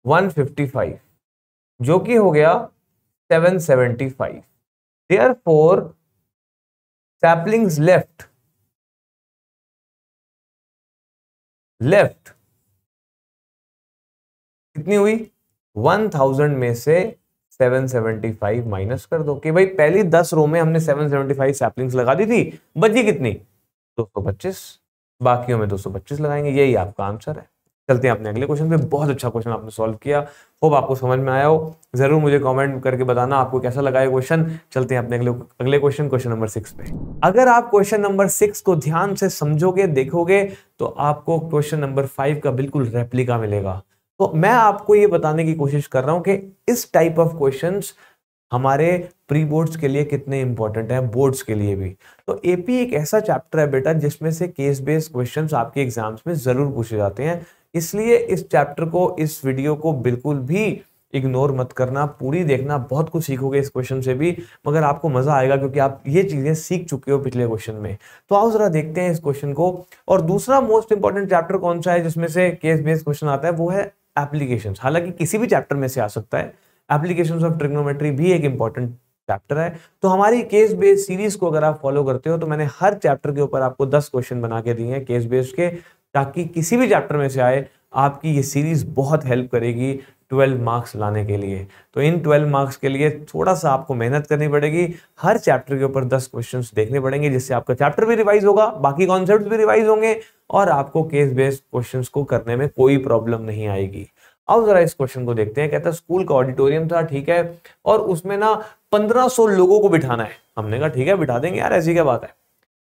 one fifty five जो कि हो गया seven seventy five therefore saplings left left कितनी हुई 1000 में से 775 माइनस कर दो कि भाई पहली 10 रो में हमने 775 सैप्लिंग्स लगा दी थी बची कितनी 225 बाकियों में 225 लगाएंगे यही आपका आंसर है चलते हैं अपने अगले क्वेश्चन पे बहुत अच्छा क्वेश्चन आपने सॉल्व किया होप आपको समझ में आया हो जरूर मुझे कमेंट करके बताना आपको कैसा लगा ये क्वेश्चन चलते हैं अपने अगले अगले क्वेश्चन क्वेश्चन नंबर सिक्स पे अगर आप क्वेश्चन नंबर सिक्स को ध्यान से समझोगे देखोगे तो आपको क्वेश्चन नंबर फाइव का बिल्कुल रेप्लिका मिलेगा तो मैं आपको ये बताने की कोशिश कर रहा हूँ कि इस टाइप ऑफ क्वेश्चन हमारे प्री बोर्ड्स के लिए कितने इंपॉर्टेंट हैं बोर्ड्स के लिए भी तो एपी एक ऐसा चैप्टर है बेटा जिसमें से केस बेस्ड क्वेश्चंस आपके एग्जाम्स में जरूर पूछे जाते हैं इसलिए इस चैप्टर को इस वीडियो को बिल्कुल भी इग्नोर मत करना पूरी देखना बहुत कुछ सीखोगे इस क्वेश्चन से भी मगर आपको मजा आएगा क्योंकि आप ये चीजें सीख चुके हो पिछले क्वेश्चन में तो आओ जरा देखते हैं इस क्वेश्चन को और दूसरा मोस्ट इंपॉर्टेंट चैप्टर कौन सा है जिसमें से केस बेस्ड क्वेश्चन आता है वो है एप्लीकेशन हालांकि किसी भी चैप्टर में से आ सकता है एप्लीकेशन ऑफ ट्रिग्नोमेट्री भी एक इंपॉर्टेंट चैप्टर है तो हमारी केस बेस्ड सीरीज को अगर आप फॉलो करते हो तो मैंने हर चैप्टर के ऊपर आपको दस क्वेश्चन बना के दिए हैं केस बेस्ड के ताकि किसी भी चैप्टर में से आए आपकी ये सीरीज़ बहुत हेल्प करेगी 12 मार्क्स लाने के लिए तो इन 12 मार्क्स के लिए थोड़ा सा आपको मेहनत करनी पड़ेगी हर चैप्टर के ऊपर 10 क्वेश्चंस देखने पड़ेंगे जिससे आपका चैप्टर भी रिवाइज होगा बाकी कॉन्सेप्ट भी रिवाइज होंगे और आपको केस बेस्ड क्वेश्चंस को करने में कोई प्रॉब्लम नहीं आएगी अब जरा इस क्वेश्चन को देखते हैं कहता है स्कूल का ऑडिटोरियम था ठीक है और उसमें ना पंद्रह लोगों को बिठाना है हमने कहा ठीक है बिठा देंगे यार ऐसी क्या बात है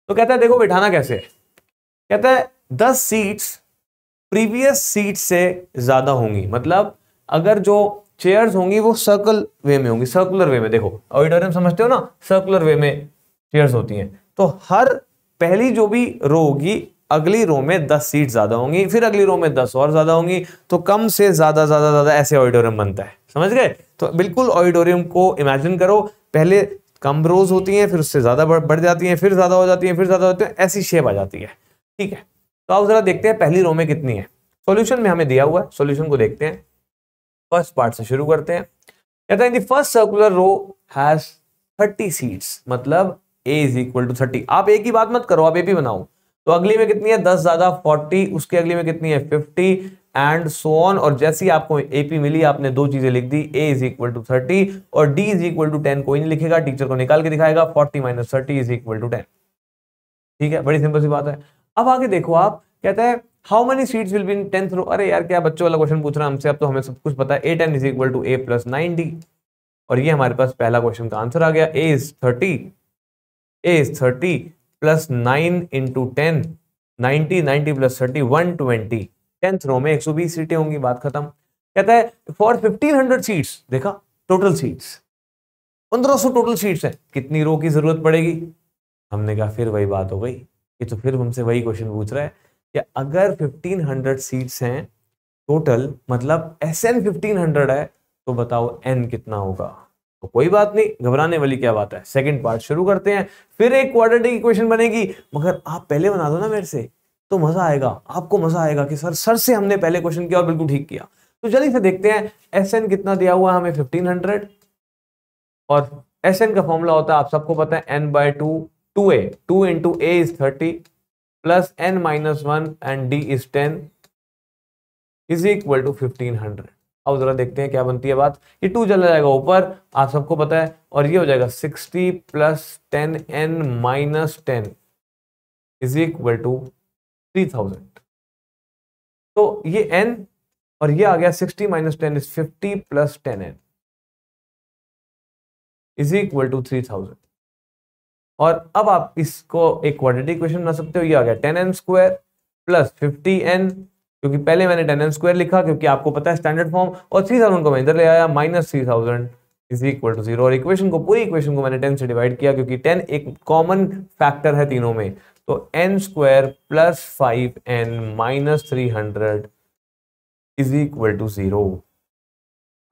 तो कहता है देखो बिठाना कैसे कहता है दस सीट्स प्रीवियस सीट से ज़्यादा होंगी मतलब अगर जो चेयर्स होंगी वो सर्कल वे में होंगी सर्कुलर वे में देखो ऑडिटोरियम समझते हो ना सर्कुलर वे में चेयर्स होती हैं तो हर पहली जो भी रो होगी अगली रो में दस सीट ज्यादा होंगी फिर अगली रो में दस और ज्यादा होंगी तो कम से ज्यादा ज्यादा ज्यादा ऐसे ऑडिटोरियम बनता है समझ गए तो बिल्कुल ऑडिटोरियम को इमेजिन करो पहले कम रोज होती हैं फिर उससे ज्यादा बढ़ जाती हैं फिर ज्यादा हो जाती हैं फिर ज्यादा होती हैं ऐसी शेप आ जाती है ठीक है तो आप जरा देखते हैं पहली रो में कितनी है सॉल्यूशन में हमें दिया हुआ है सॉल्यूशन को देखते हैं फर्स्ट पार्ट से शुरू करते हैं कहते हैं first circular row has thirty seats मतलब a is equal to thirty आप एक ही बात मत करो आप ए भी बनाओ तो अगली में कितनी है दस ज्यादा फोर्टी उसके अगली में कितनी है फिफ्टी एंड सोन और जैसी आपको एपी मिली आपने दो चीजें लिख दी a is equal to thirty और d is equal to ten कोई नहीं लिखेगा टीचर को निकाल के दिखाएगा forty minus thirty is equal to ten ठीक है बड़ी सिंपल सी बात है अब आगे देखो आप कहते हैं how many seats will be in tenth row अरे यार क्या बच्चों वाला क्वेश्चन पूछ रहा है हमसे अब तो हमें सब कुछ पता है a ten is equal to a plus nine d और ये हमारे पास पहला क्वेश्चन का आंसर आ गया a is thirty a is thirty plus nine into ten ninety ninety plus thirty one twenty tenth row में एक सौ बीस सीटें होंगी बात खत्म कहता है फॉर फिफ्टीन हंड्रेड सीट्स देखा टोटल सीट्स पंद्रह सौ टोटल सीट्स हैं कितनी रो की जरूरत पड़ेगी हमने कहा फिर वही बात हो गई ये तो फिर हमसे वही क्वेश्चन पूछ रहा है कि अगर 1500 सीट्स हैं टोटल मतलब एस एन है तो बताओ एन कितना होगा तो कोई बात नहीं घबराने वाली क्या बात है सेकंड पार्ट शुरू करते हैं फिर एक क्वाड्रेटिक इक्वेशन बनेगी मगर आप पहले बना दो ना मेरे से तो मजा आएगा आपको मजा आएगा कि सर सर से हमने पहले क्वेश्चन किया और बिल्कुल ठीक किया तो जल्दी से देखते हैं एस एन कितना दिया हुआ है हमें 1500 और एस एन का फॉर्मूला होता है आप सबको पता है n by two two A two into a is thirty plus N minus one and d is ten is equal to fifteen hundred अब जरा देखते हैं क्या बनती है बात ये टू चला जाएगा ऊपर आप सबको पता है और ये हो जाएगा sixty plus ten n minus ten is equal to three thousand तो ये एन और ये आ गया sixty minus ten is fifty plus ten n is equal to three thousand और अब आप इसको एक क्वाड्रेटिक इक्वेशन बना सकते हो ये आ गया ten n square plus fifty n क्योंकि पहले मैंने टेन एन स्क्वायर लिखा क्योंकि आपको पता है स्टैंडर्ड फॉर्म और थ्री थाउजेंड को मैं इधर ले आया minus three thousand is equal to zero और इक्वेशन को पूरी इक्वेशन को मैंने टेन से डिवाइड किया क्योंकि टेन एक कॉमन फैक्टर है तीनों में तो N square plus five n minus three hundred is equal to zero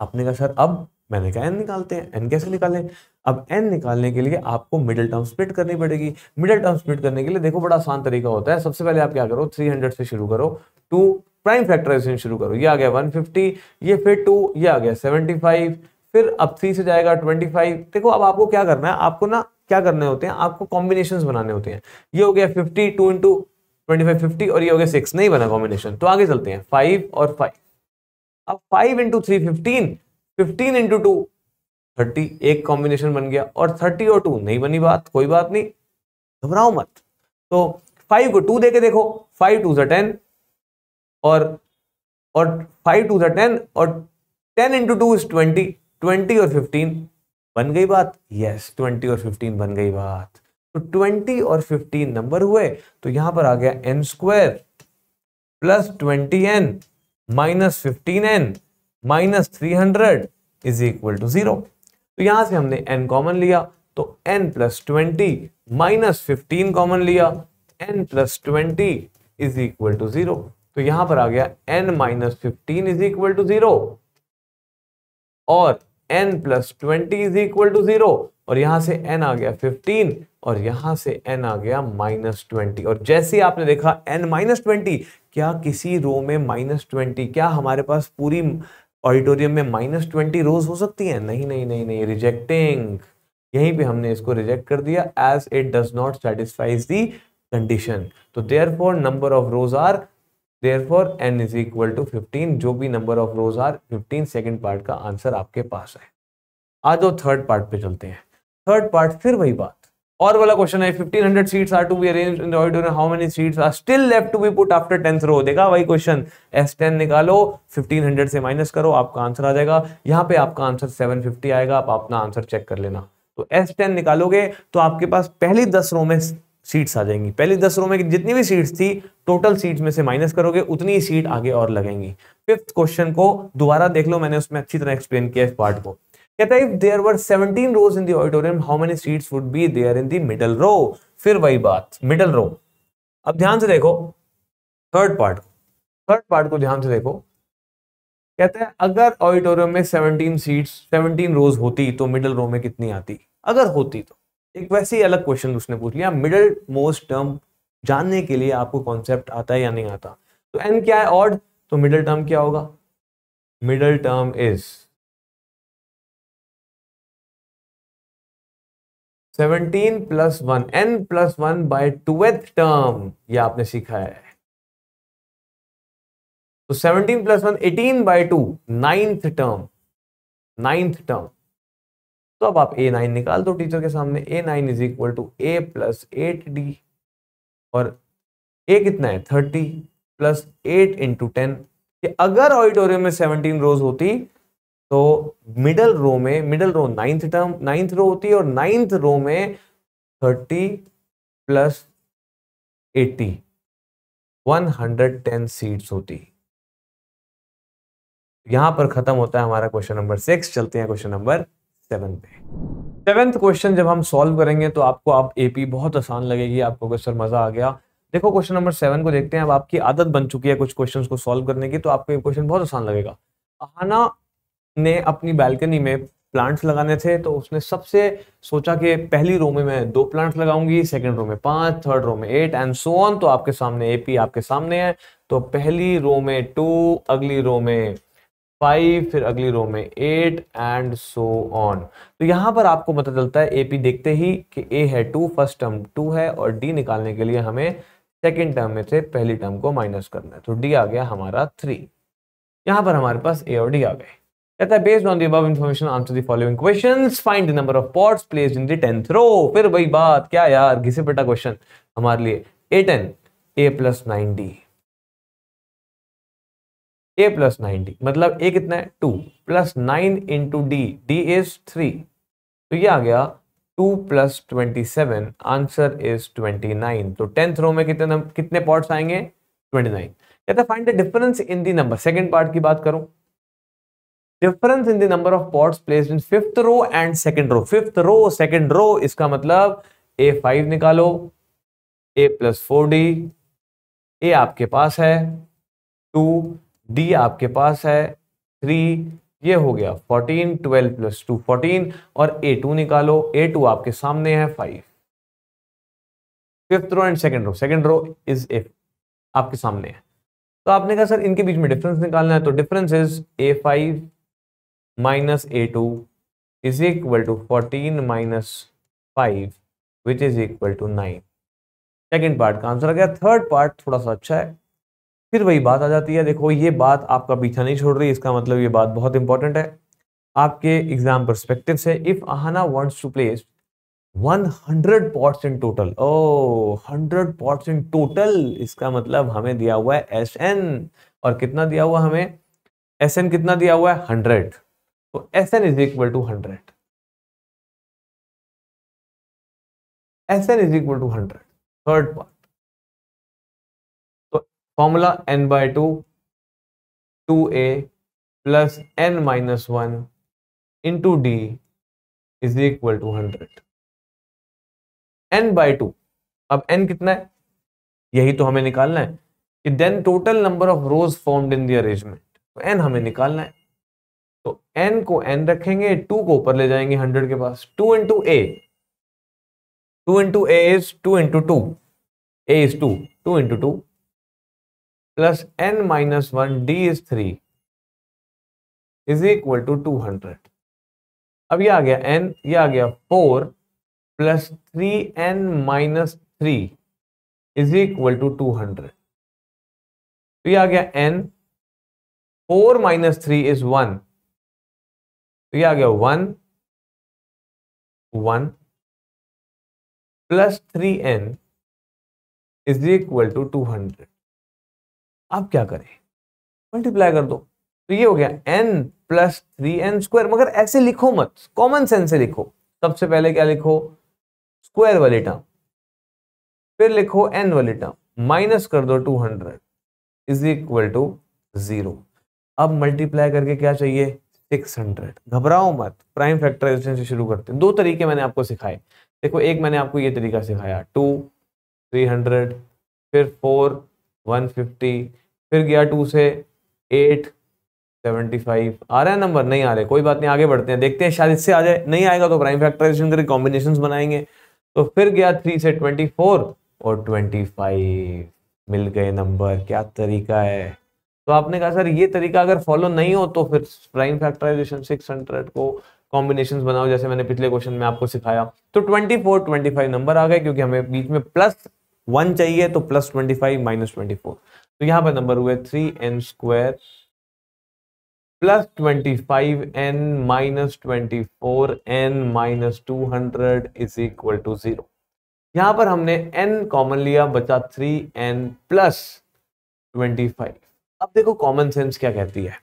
आपने कहा सर अब मैंने कहा एन निकालते हैं एन कैसे निकालें अब एन निकालने के लिए आपको मिडिल टर्म स्प्लिट करनी पड़ेगी मिडिल टर्म स्प्लिट करने के लिए देखो बड़ा आसान तरीका होता है सबसे पहले आप क्या करो 300 से शुरू करो टू प्राइम फैक्टराइजेशन शुरू करो ये आ गया 150 ये फिर टू ये आ गया 75 फिर अब थ्री से जाएगा 25 देखो अब आपको क्या करना है आपको ना क्या करने होते हैं आपको कॉम्बिनेशन बनाने होते हैं ये हो गया fifty two into twenty five fifty और ये हो गया सिक्स नहीं बना कॉम्बिनेशन तो आगे चलते हैं फाइव और फाइव अब five into three fifteen fifteen into two thirty एक कॉम्बिनेशन बन गया और थर्टी और टू नहीं बनी बात कोई बात नहीं घबराओ मत तो फाइव को टू दे के देखो फाइव टू ज़ा टेन और और फाइव टू ज़ा टेन और ten into two is twenty twenty और फिफ्टीन बन गई बात यस ट्वेंटी और फिफ्टीन बन गई बात तो ट्वेंटी और फिफ्टीन नंबर हुए तो यहां पर आ गया n square plus twenty N minus fifteen n minus three hundred is equal to zero तो यहां से हमने एन कॉमन लिया तो N plus twenty minus fifteen common लिया N plus twenty is equal to zero तो यहां पर आ गया n minus fifteen is equal to zero और n plus twenty is equal to zero और यहां से एन आ गया फिफ्टीन और यहां से एन आ गया माइनस ट्वेंटी और जैसे आपने देखा एन माइनस ट्वेंटी क्या किसी रो में माइनस ट्वेंटी क्या हमारे पास पूरी ऑडिटोरियम में माइनस ट्वेंटी रोज हो सकती है नहीं नहीं नहीं नहीं रिजेक्टिंग यहीं पे हमने इसको रिजेक्ट कर दिया as it does not satisfies the condition तो therefore number of rows are therefore n is equal to fifteen जो भी number of rows are fifteen second part का आंसर आपके पास है आ जाओ थर्ड पार्ट पे चलते हैं थर्ड पार्ट फिर वही बात और वाला क्वेश्चन है 1500 seats are to be arrange in auditorium how many seats are still left to be put after tenth row देखा वही क्वेश्चन S10 निकालो 1500 से माइनस करो आपका आंसर आ जाएगा यहाँ पे आपका आंसर 750 आएगा आप अपना आंसर चेक कर लेना तो S10 निकालोगे तो आपके पास पहली दस रो में सीट्स आ जाएंगी पहली दस रो में जितनी भी सीट्स थी टोटल सीट्स में से माइनस करोगे उतनी ही सीट आगे और लगेंगी फिफ्थ क्वेश्चन को दोबारा देख लो मैंने उसमें अच्छी तरह एक्सप्लेन किया इस पार्ट को कहता है if there were 17 rows in the auditorium how many seats would be there in the middle row फिर वही बात मिडिल रो अब ध्यान से देखो थर्ड पार्ट थर्ड पार्ट को ध्यान से देखो कहते हैं अगर ऑडिटोरियम में 17 सीट्स 17 रोज होती तो मिडिल रो में कितनी आती अगर होती तो एक वैसे ही अलग क्वेश्चन उसने पूछ लिया मिडिल मोस्ट टर्म जानने के लिए आपको कॉन्सेप्ट आता है या नहीं आता तो एन क्या है ऑड तो मिडिल टर्म क्या होगा middle term is seventeen plus one n plus one by twelfth term ये आपने सीखा है तो seventeen plus one eighteen by two ninth term ninth term तो अब आप ए नाइन निकाल दो टीचर के सामने a nine is equal to a plus eight d और ए कितना है thirty plus eight into ten अगर ऑडिटोरियम में सेवनटीन रोज होती तो मिडल रो में middle row ninth term ninth row होती है और नाइन्थ रो में thirty plus eighty one hundred ten seats होती यहां पर खत्म होता है हमारा क्वेश्चन नंबर सिक्स चलते हैं क्वेश्चन नंबर सेवन पे सेवेंथ क्वेश्चन जब हम सॉल्व करेंगे तो आपको आप एपी बहुत आसान लगेगी आपको क्वेश्चन मजा आ गया देखो क्वेश्चन नंबर सेवन को देखते हैं अब आपकी आदत बन चुकी है कुछ क्वेश्चंस को सॉल्व करने की तो आपको ये क्वेश्चन बहुत आसान लगेगा आना ने अपनी बैल्कनी में प्लांट्स लगाने थे तो उसने सबसे सोचा कि पहली रो में मैं दो प्लांट्स लगाऊंगी सेकंड रो में पांच थर्ड रो में एट एंड सो ऑन तो आपके सामने एपी आपके सामने है तो पहली रो में टू अगली रो में फाइव फिर अगली रो में एट एंड सो ऑन तो यहाँ पर आपको पता चलता है एपी देखते ही कि ए है टू फर्स्ट टर्म टू है और डी निकालने के लिए हमें सेकेंड टर्म में से पहली टर्म को माइनस करना है तो डी आ गया हमारा थ्री यहाँ पर हमारे पास ए और डी आ गए कहता है based on the above information answer the following questions find the number of pots placed in the 10th row फिर वही बात क्या यार घिसे पिटा क्वेश्चन हमारे लिए a10 a 9d a 9d मतलब a कितना है 2 9 nine d d d is three तो ये आ गया 2 प्लस ट्वेंटी आंसर इज 29 तो 10th रो में कितने कितने पॉट्स आएंगे 29 नाइन कहता find the difference in the number second part की बात करूं difference in the number of pots place in fifth row and second row fifth row second row इसका मतलब ए फाइव निकालो a plus four d a आपके पास है to D आपके पास है थ्री ये हो गया fourteen twelve plus two fourteen और ए टू निकालो ए टू आपके सामने है five fifth row and second row second row is a आपके सामने है तो आपने कहा सर इनके बीच में डिफरेंस निकालना है तो difference is a five minus a two is equal to fourteen minus five which is equal to nine second part का आंसर आ गया थर्ड पार्ट थोड़ा सा अच्छा है फिर वही बात आ जाती है देखो ये बात आपका पीछा नहीं छोड़ रही इसका मतलब ये बात बहुत इंपॉर्टेंट है आपके एग्जाम परस्पेक्टिव से if Aahana wants to place 100 pots in total oh 100 pots in total इसका मतलब हमें दिया हुआ है एस एन और कितना दिया हुआ हमें एस एन कितना दिया हुआ है हंड्रेड तो S N is equal to hundred S N is equal to hundred third part तो formula N by two two a plus N minus one into d is equal to hundred n by two अब n कितना है यही तो हमें निकालना है कि then total number of rows formed in the arrangement n हमें निकालना है तो एन को एन रखेंगे टू को ऊपर ले जाएंगे हंड्रेड के पास two into a two into a is two into two a is two two into two plus N minus one d is three is equal to two hundred अब ये आ गया एन ये आ गया four plus three n minus three is equal to two hundred तो ये आ गया n four minus three is one तो ये आ गया one one plus three N is equal to two hundred आप क्या करें मल्टीप्लाई कर दो तो ये हो गया n plus three n square मगर ऐसे लिखो मत कॉमन सेंस से लिखो सबसे पहले क्या लिखो स्क्वायर वाली टर्म फिर लिखो एन वाली टर्म माइनस कर दो two hundred is equal to zero अब मल्टीप्लाई करके क्या चाहिए सिक्स हंड्रेड घबराओ मत प्राइम फैक्टराइजेशन से शुरू करते हैं दो तरीके मैंने आपको सिखाए देखो एक मैंने आपको ये तरीका सिखाया टू थ्री हंड्रेड फिर फोर वन फिफ्टी फिर गया टू से एट सेवेंटी फाइव आ रहा है नंबर नहीं आ रहे कोई बात नहीं आगे बढ़ते हैं देखते हैं शायद इससे आ जाए नहीं आएगा तो प्राइम फैक्टराइजेशन करके कॉम्बिनेशन बनाएंगे तो फिर गया थ्री से ट्वेंटी फोर और ट्वेंटी फाइव मिल गए नंबर क्या तरीका है तो आपने कहा सर ये तरीका अगर फॉलो नहीं हो तो फिर प्राइम फैक्टराइजेशन सिक्स हंड्रेड को कॉम्बिनेशन बनाओ जैसे मैंने पिछले क्वेश्चन में आपको सिखाया तो twenty four twenty five number आ गए क्योंकि हमें बीच में प्लस वन चाहिए तो plus twenty five minus twenty four तो यहाँ पर नंबर हुए three n square plus twenty five n minus twenty four n minus two hundred is equal to zero यहाँ पर हमने एन कॉमन लिया बचा three n plus twenty five अब देखो कॉमन सेंस क्या कहती है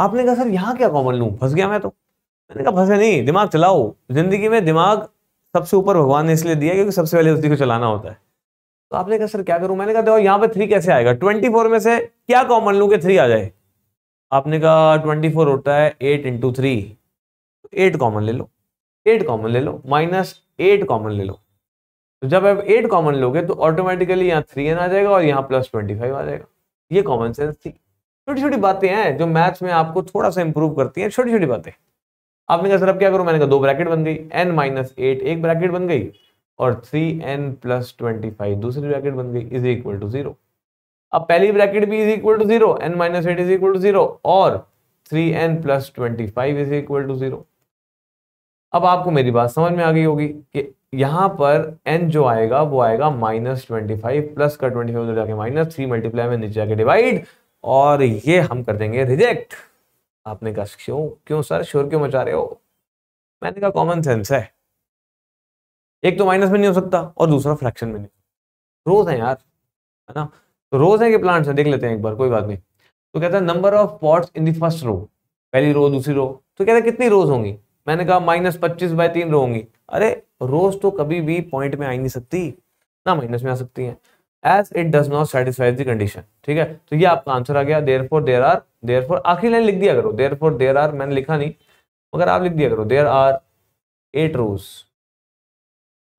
आपने कहा सर यहाँ क्या कॉमन लू फंस गया मैं तो मैंने कहा फंसे नहीं दिमाग चलाओ जिंदगी में दिमाग सबसे ऊपर भगवान ने इसलिए दिया क्योंकि सबसे पहले उसी को चलाना होता है तो आपने कहा सर क्या करूं मैंने कहा देखो यहाँ पे थ्री कैसे आएगा ट्वेंटी फोर में से क्या कॉमन लूँ कि थ्री आ जाए आपने कहा ट्वेंटी फोर होता है eight into three eight common ले लो एट कॉमन ले लो माइनस एट कॉमन ले लो तो जब आप एट कॉमन लोगे तो ऑटोमेटिकली यहाँ थ्री एन आ जाएगा और यहाँ प्लस ट्वेंटी फाइव आ जाएगा ये कॉमन सेंस थी छोटी छोटी बातें हैं जो मैथ्स में आपको थोड़ा सा इंप्रूव करती हैं छोटी छोटी बातें आपने कहा सर अब क्या करूं मैंने कहा दो ब्रैकेट बन गई एन माइनस एट एक ब्रैकेट बन गई और three n plus twenty five दूसरी ब्रैकेट बन गई इज इक्वल टू जीरो अब पहली ब्रैकेट भी is equal to zero n minus eight is equal to zero और three n plus twenty five is equal to zero अब आपको मेरी बात समझ में आ गई होगी कि यहाँ पर एन जो आएगा वो आएगा माइनस ट्वेंटी फाइव प्लस का ट्वेंटी फाइव जाके माइनस थ्री मल्टीप्लाई में नीचे जाके डिवाइड और ये हम कर देंगे रिजेक्ट आपने कहा क्यों क्यों सर शोर क्यों मचा रहे हो मैंने कहा कॉमन सेंस है एक तो माइनस में नहीं हो सकता और दूसरा फ्रैक्शन में नहीं रोज है यार है ना तो रोज है कि प्लांट्स है देख लेते हैं एक बार कोई बात नहीं तो कहता है number of pots in the first row पहली रो दूसरी रो तो कहता है कितनी रोज होंगी मैंने कहा माइनस पच्चीस बाय तीन रो होंगी अरे रोज तो कभी भी पॉइंट में आ नहीं सकती ना माइनस में आ सकती है as it does not satisfies the condition ठीक है तो ये आपका आंसर आ गया therefore there are therefore आखिरी लाइन लिख दिया करो देर फोर देर आर मैंने लिखा नहीं मगर आप लिख दिया करो देर आर एट रोज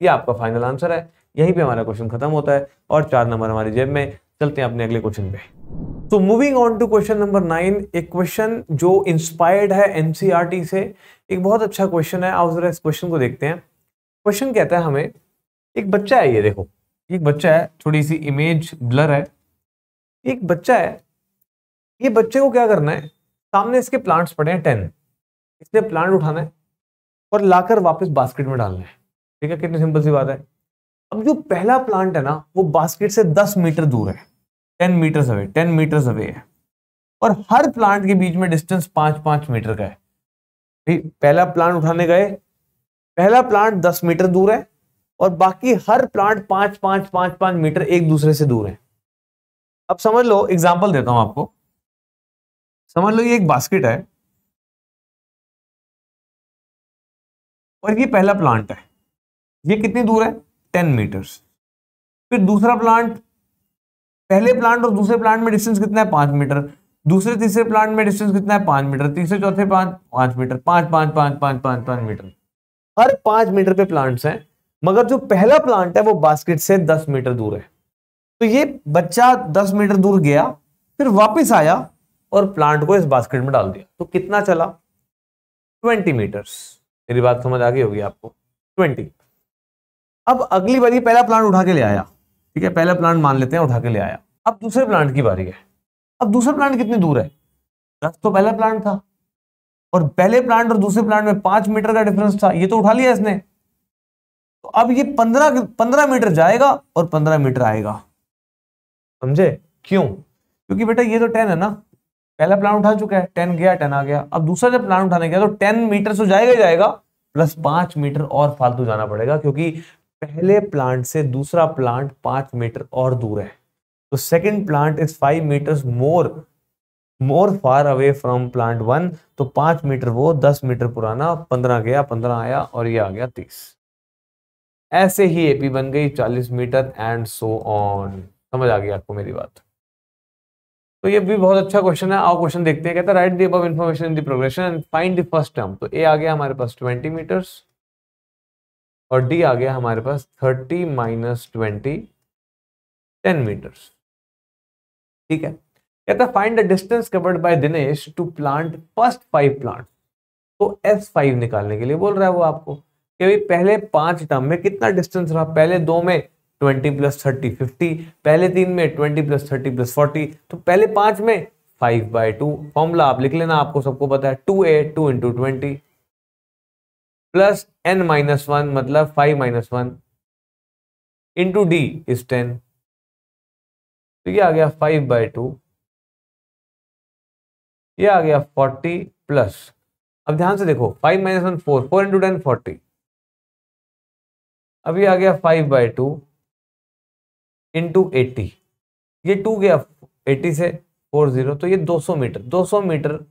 ये आपका फाइनल आंसर है यहीं पे हमारा क्वेश्चन खत्म होता है और चार नंबर हमारी जेब में चलते हैं अपने अगले क्वेश्चन पे तो moving on to question number nine एक क्वेश्चन जो इंस्पायर्ड है एनसीआर e से एक बहुत अच्छा क्वेश्चन है आप जरा इस क्वेश्चन को देखते हैं क्वेश्चन कहता है हमें एक बच्चा है ये देखो एक बच्चा है थोड़ी सी इमेज ब्लर है एक बच्चा है ये बच्चे को क्या करना है सामने इसके प्लांट्स पड़े हैं टेन इसने प्लांट उठाना है और लाकर वापस बास्केट में डालना है ठीक है कितनी सिंपल सी बात है अब जो पहला प्लांट है ना वो बास्केट से दस मीटर दूर है ten metre away ten metre away है और हर प्लांट के बीच में डिस्टेंस पांच पांच मीटर का है भाई पहला प्लांट उठाने गए पहला प्लांट दस मीटर दूर है और बाकी हर प्लांट पांच पांच पांच पांच मीटर एक दूसरे से दूर है अब समझ लो एग्जाम्पल देता हूं आपको समझ लो ये एक बास्केट है और ये पहला प्लांट है ये कितनी दूर है टेन मीटर्स फिर दूसरा प्लांट पहले प्लांट और दूसरे प्लांट में डिस्टेंस कितना है पांच मीटर दूसरे तीसरे प्लांट में डिस्टेंस कितना है पांच मीटर तीसरे चौथे पाँच पांच मीटर पांच पांच पांच पांच पांच पांच मीटर हर पांच मीटर पे प्लांट्स हैं मगर जो पहला प्लांट है वो बास्केट से दस मीटर दूर है तो ये बच्चा दस मीटर दूर गया फिर वापिस आया और प्लांट को इस बास्केट में डाल दिया तो कितना चला ट्वेंटी मीटर्स मेरी बात समझ आ गई होगी आपको ट्वेंटी अब अगली बारी पहला प्लांट उठा के ले आया ठीक है पहला प्लांट मान लेते हैं उठा के ले आया अब दूसरे प्लांट की बारी है अब दूसरा प्लांट कितनी दूर है दस तो पहला प्लांट था और पहले प्लांट और दूसरे प्लांट में पांच मीटर का डिफरेंस था ये तो उठा लिया इसने तो अब ये पंद्रह पंद्रह मीटर जाएगा और पंद्रह मीटर आएगा समझे क्यों क्योंकि बेटा ये तो टेन है ना पहला प्लांट उठा चुका है टेन गया टेन आ गया अब दूसरा जब प्लांट उठाने गया तो टेन मीटर से जाएगा जाएगा प्लस पांच मीटर और फालतू जाना पड़ेगा क्योंकि पहले प्लांट से दूसरा प्लांट पांच मीटर और दूर है तो second plant is five metre more more far away from plant one तो पांच मीटर वो दस मीटर पुराना पंद्रह गया पंद्रह आया और ये आ गया तीस ऐसे ही एपी बन गई चालीस मीटर एंड सो ऑन समझ आ गई आपको मेरी बात तो ये भी बहुत अच्छा क्वेश्चन है आओ क्वेश्चन देखते हैं कहता है राइट दी अब information in the progression and find the first term तो ए आ गया हमारे पास ट्वेंटी मीटर्स और डी आ गया हमारे पास thirty minus twenty ten metres ठीक है कहता find the distance covered by Dinesh to plant first five plant तो एस फाइव निकालने के लिए बोल रहा है वो आपको कि भाई पहले पांच टर्म में कितना डिस्टेंस रहा पहले दो में ट्वेंटी प्लस थर्टी फिफ्टी पहले तीन में twenty plus thirty plus forty तो पहले पांच में फाइव बाय टू फॉर्मूला आप लिख लेना आपको सबको पता है टू ए two into twenty plus N minus one मतलब five minus one into d is ten तो ये आ गया फाइव बाई टू ये आ गया फोर्टी प्लस अब ध्यान से देखो five minus one four four into ten forty अब ये आ गया five by two into eighty ये टू गया एट्टी से फोर जीरो तो ये दो सौ मीटर दो सौ मीटर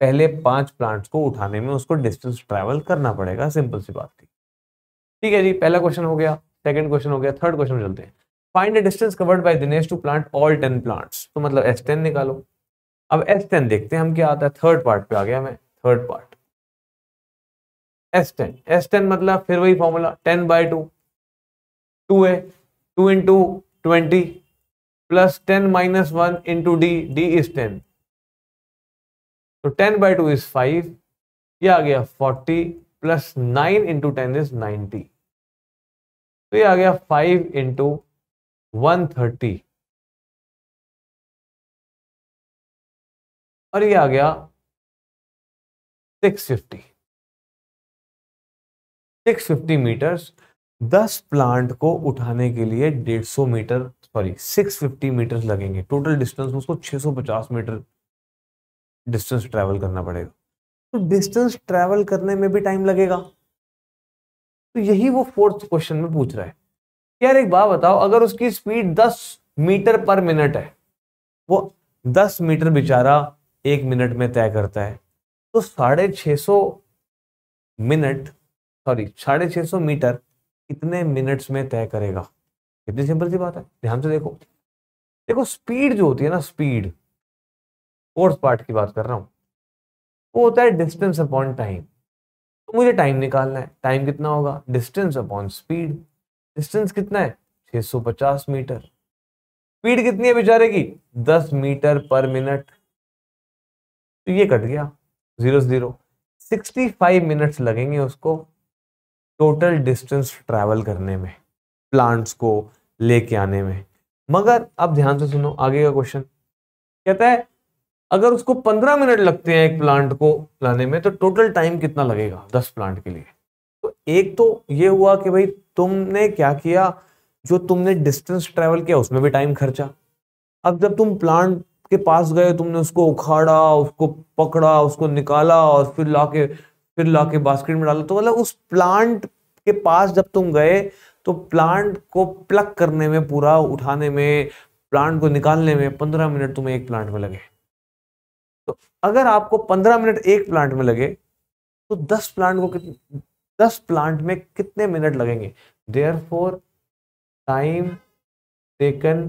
पहले पांच प्लांट्स को उठाने में उसको डिस्टेंस ट्रैवल करना पड़ेगा सिंपल सी बात थी ठीक है जी पहला क्वेश्चन हो गया सेकंड क्वेश्चन हो गया थर्ड क्वेश्चन में चलते हैं find the distance covered by Dinesh to plant all ten plants तो मतलब एस टेन निकालो अब एस टेन देखते हैं हम क्या आता है थर्ड पार्ट पे आ गया मैं third part S ten S ten मतलब फिर वही formula ten by two two A two into twenty plus ten minus one into d d is ten तो ten by two is five यह आ गया forty plus nine into ten is ninety तो ये आ गया फाइव इंटू वन थर्टी और यह आ गया six fifty six fifty metres दस प्लांट को उठाने के लिए डेढ़ सौ metre sorry six fifty metres लगेंगे टोटल डिस्टेंस उसको छह सौ पचास मीटर डिस्टेंस ट्रैवल करना पड़ेगा तो डिस्टेंस ट्रैवल करने में भी टाइम लगेगा तो यही वो फोर्थ क्वेश्चन में पूछ रहा है यार एक बात बताओ अगर उसकी स्पीड 10 मीटर पर मिनट है वो 10 मीटर बेचारा एक मिनट में तय करता है तो साढ़े छः सौ मिनट सॉरी साढ़े छ सौ मीटर कितने मिनट्स में तय करेगा कितनी सिंपल सी बात है ध्यान से देखो देखो स्पीड जो होती है ना स्पीड फोर्थ पार्ट की बात कर रहा हूँ वो होता है डिस्टेंस अपॉन टाइम तो मुझे टाइम निकालना है टाइम कितना होगा डिस्टेंस अपॉन स्पीड डिस्टेंस कितना है 650 मीटर स्पीड कितनी है बेचारे की 10 मीटर पर मिनट तो ये कट गया जीरो जीरो सिक्सटी मिनट्स लगेंगे उसको टोटल डिस्टेंस ट्रैवल करने में प्लांट्स को लेके आने में मगर अब ध्यान से सुनो आगे का क्वेश्चन कहता है अगर उसको पंद्रह मिनट लगते हैं एक प्लांट को लाने में तो टोटल टाइम कितना लगेगा दस प्लांट के लिए तो एक तो ये हुआ कि भाई तुमने क्या किया जो तुमने डिस्टेंस ट्रेवल किया उसमें भी टाइम खर्चा अब जब तुम प्लांट के पास गए तुमने उसको उखाड़ा उसको पकड़ा उसको निकाला और फिर के फिर के बास्केट में डाला तो मतलब उस प्लांट के पास जब तुम गए तो प्लांट को प्लग करने में पूरा उठाने में प्लांट को निकालने में पंद्रह मिनट तुम्हें एक प्लांट में लगे तो अगर आपको पंद्रह मिनट एक प्लांट में लगे तो दस प्लांट को कितने दस प्लांट में कितने मिनट लगेंगे therefore time taken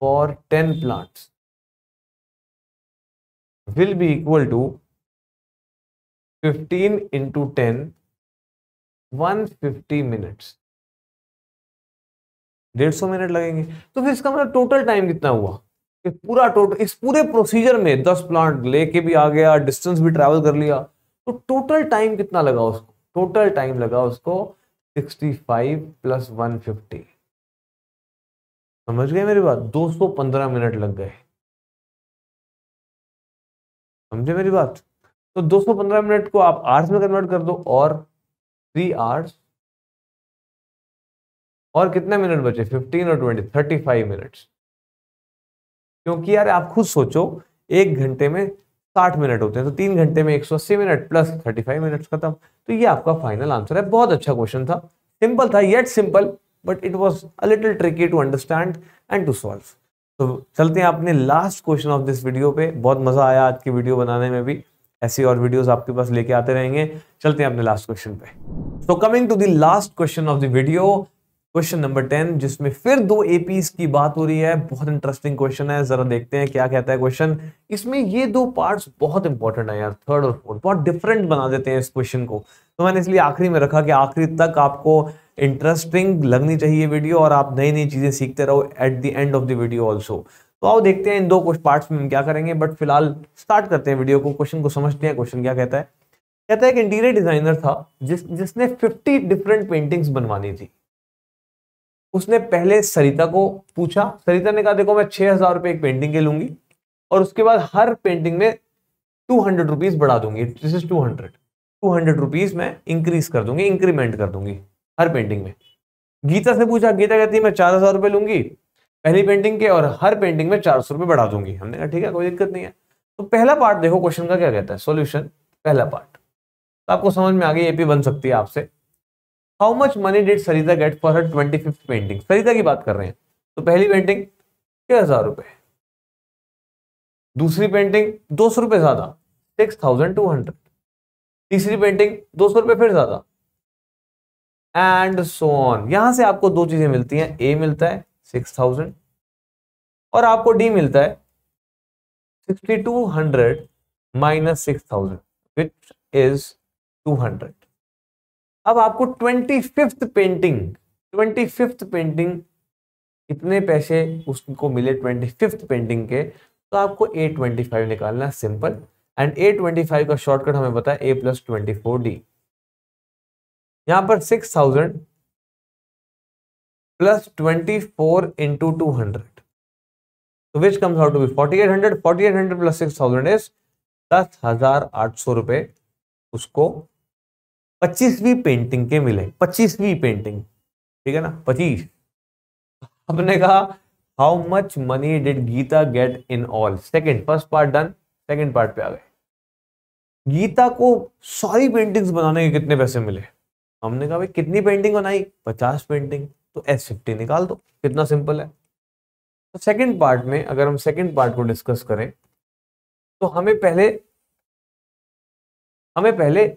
for ten plants equal to fifteen into 15 one fifty minute डेढ़ सौ मिनट लगेंगे तो फिर इसका मतलब टोटल टाइम कितना हुआ कि पूरा टोटल इस पूरे प्रोसीजर में दस प्लांट लेके भी आ गया डिस्टेंस भी ट्रैवल कर लिया तो टोटल टाइम कितना लगा उसको टोटल टाइम लगा उसको 65 प्लस 150 समझ गए मेरी बात 215 मिनट लग गए समझे मेरी बात तो 215 मिनट को आप आर्स में कन्वर्ट कर दो और थ्री आर्स और कितने मिनट बचे 15 और 20 35 मिनट्स क्योंकि यार आप खुद सोचो एक घंटे में साठ मिनट होते हैं तो तीन घंटे में एक सौ अस्सी minute plus thirty five minute खत्म तो ये आपका फाइनल आंसर है बहुत अच्छा क्वेश्चन था सिंपल था yet simple but it was a little tricky to understand and to solve तो चलते हैं अपने last question of this video पे बहुत मजा आया आज की वीडियो बनाने में भी ऐसी और वीडियोस आपके पास लेके आते रहेंगे चलते हैं अपने लास्ट क्वेश्चन पे so coming to the last question of the video question number ten जिसमें फिर दो एपीस की बात हो रही है बहुत इंटरेस्टिंग क्वेश्चन है जरा देखते हैं क्या कहता है क्वेश्चन इसमें ये दो पार्ट्स बहुत इंपॉर्टेंट है यार थर्ड और फोर्थ बहुत डिफरेंट बना देते हैं इस क्वेश्चन को तो मैंने इसलिए आखिरी में रखा कि आखिरी तक आपको इंटरेस्टिंग लगनी चाहिए वीडियो और आप नई नई चीजें सीखते रहो at the end of the video also तो आओ देखते हैं इन दो कुछ पार्ट्स में हम क्या करेंगे बट फिलहाल स्टार्ट करते हैं वीडियो को क्वेश्चन को समझते हैं क्वेश्चन क्या कहता है कहता है एक इंटीरियर डिजाइनर था जिस जिसने फिफ्टी डिफरेंट पेंटिंग्स बनवानी थी उसने पहले सरिता को पूछा सरिता ने कहा देखो मैं छह हजार रुपए एक पेंटिंग के लूंगी और उसके बाद हर पेंटिंग में टू हंड्रेड रुपीज बढ़ा दूंगी this is two hundred two hundred rupees मैं इंक्रीज कर दूंगी इंक्रीमेंट कर दूंगी हर पेंटिंग में गीता से पूछा गीता कहती है मैं चार हजार रुपए लूंगी पहली पेंटिंग के और हर पेंटिंग में चार सौ रुपये बढ़ा दूंगी हमने कहा ठीक है कोई दिक्कत नहीं है तो पहला पार्ट देखो क्वेश्चन का क्या कहता है सोल्यूशन पहला पार्ट तो आपको समझ में आ गई ये भी बन सकती है आपसे how much money did Sarita get for her twenty fifth painting Sarita की बात कर रहे हैं तो पहली पेंटिंग छह हजार रुपए दूसरी पेंटिंग दो सौ रुपए ज़्यादा सिक्स थाउजेंड टू हंड्रेड तीसरी पेंटिंग दो सौ रुपए फिर ज़्यादा एंड सो ऑन यहाँ से आपको दो चीज़ें मिलती हैं ए मिलता है सिक्स थाउजेंड और आपको डी मिलता है sixty two hundred minus six thousand which is two hundred अब आपको twenty fifth painting twenty fifth painting इतने पैसे उसको मिले ट्वेंटी फिफ्थ पेंटिंग के तो आपको ए ट्वेंटी फाइव निकालना simple and a twenty five का शॉर्टकट हमें बताया a plus twenty four d यहां पर six thousand plus twenty four into two hundred तो which comes out to be forty eight hundred forty eight hundred plus six thousand is दस हजार आठ सौ रुपए उसको पच्चीसवीं पेंटिंग के मिले पच्चीसवीं पेंटिंग ठीक है ना पच्चीस हमने कहा how much money did Geeta get in all second first part done second part पे आ गए गीता को सारी पेंटिंग्स बनाने के कितने पैसे मिले हमने कहा भाई कितनी पेंटिंग बनाई पचास पेंटिंग तो एस फिफ्टी निकाल दो कितना सिंपल है तो सेकेंड पार्ट में अगर हम सेकेंड पार्ट को डिस्कस करें तो हमें पहले हमें पहले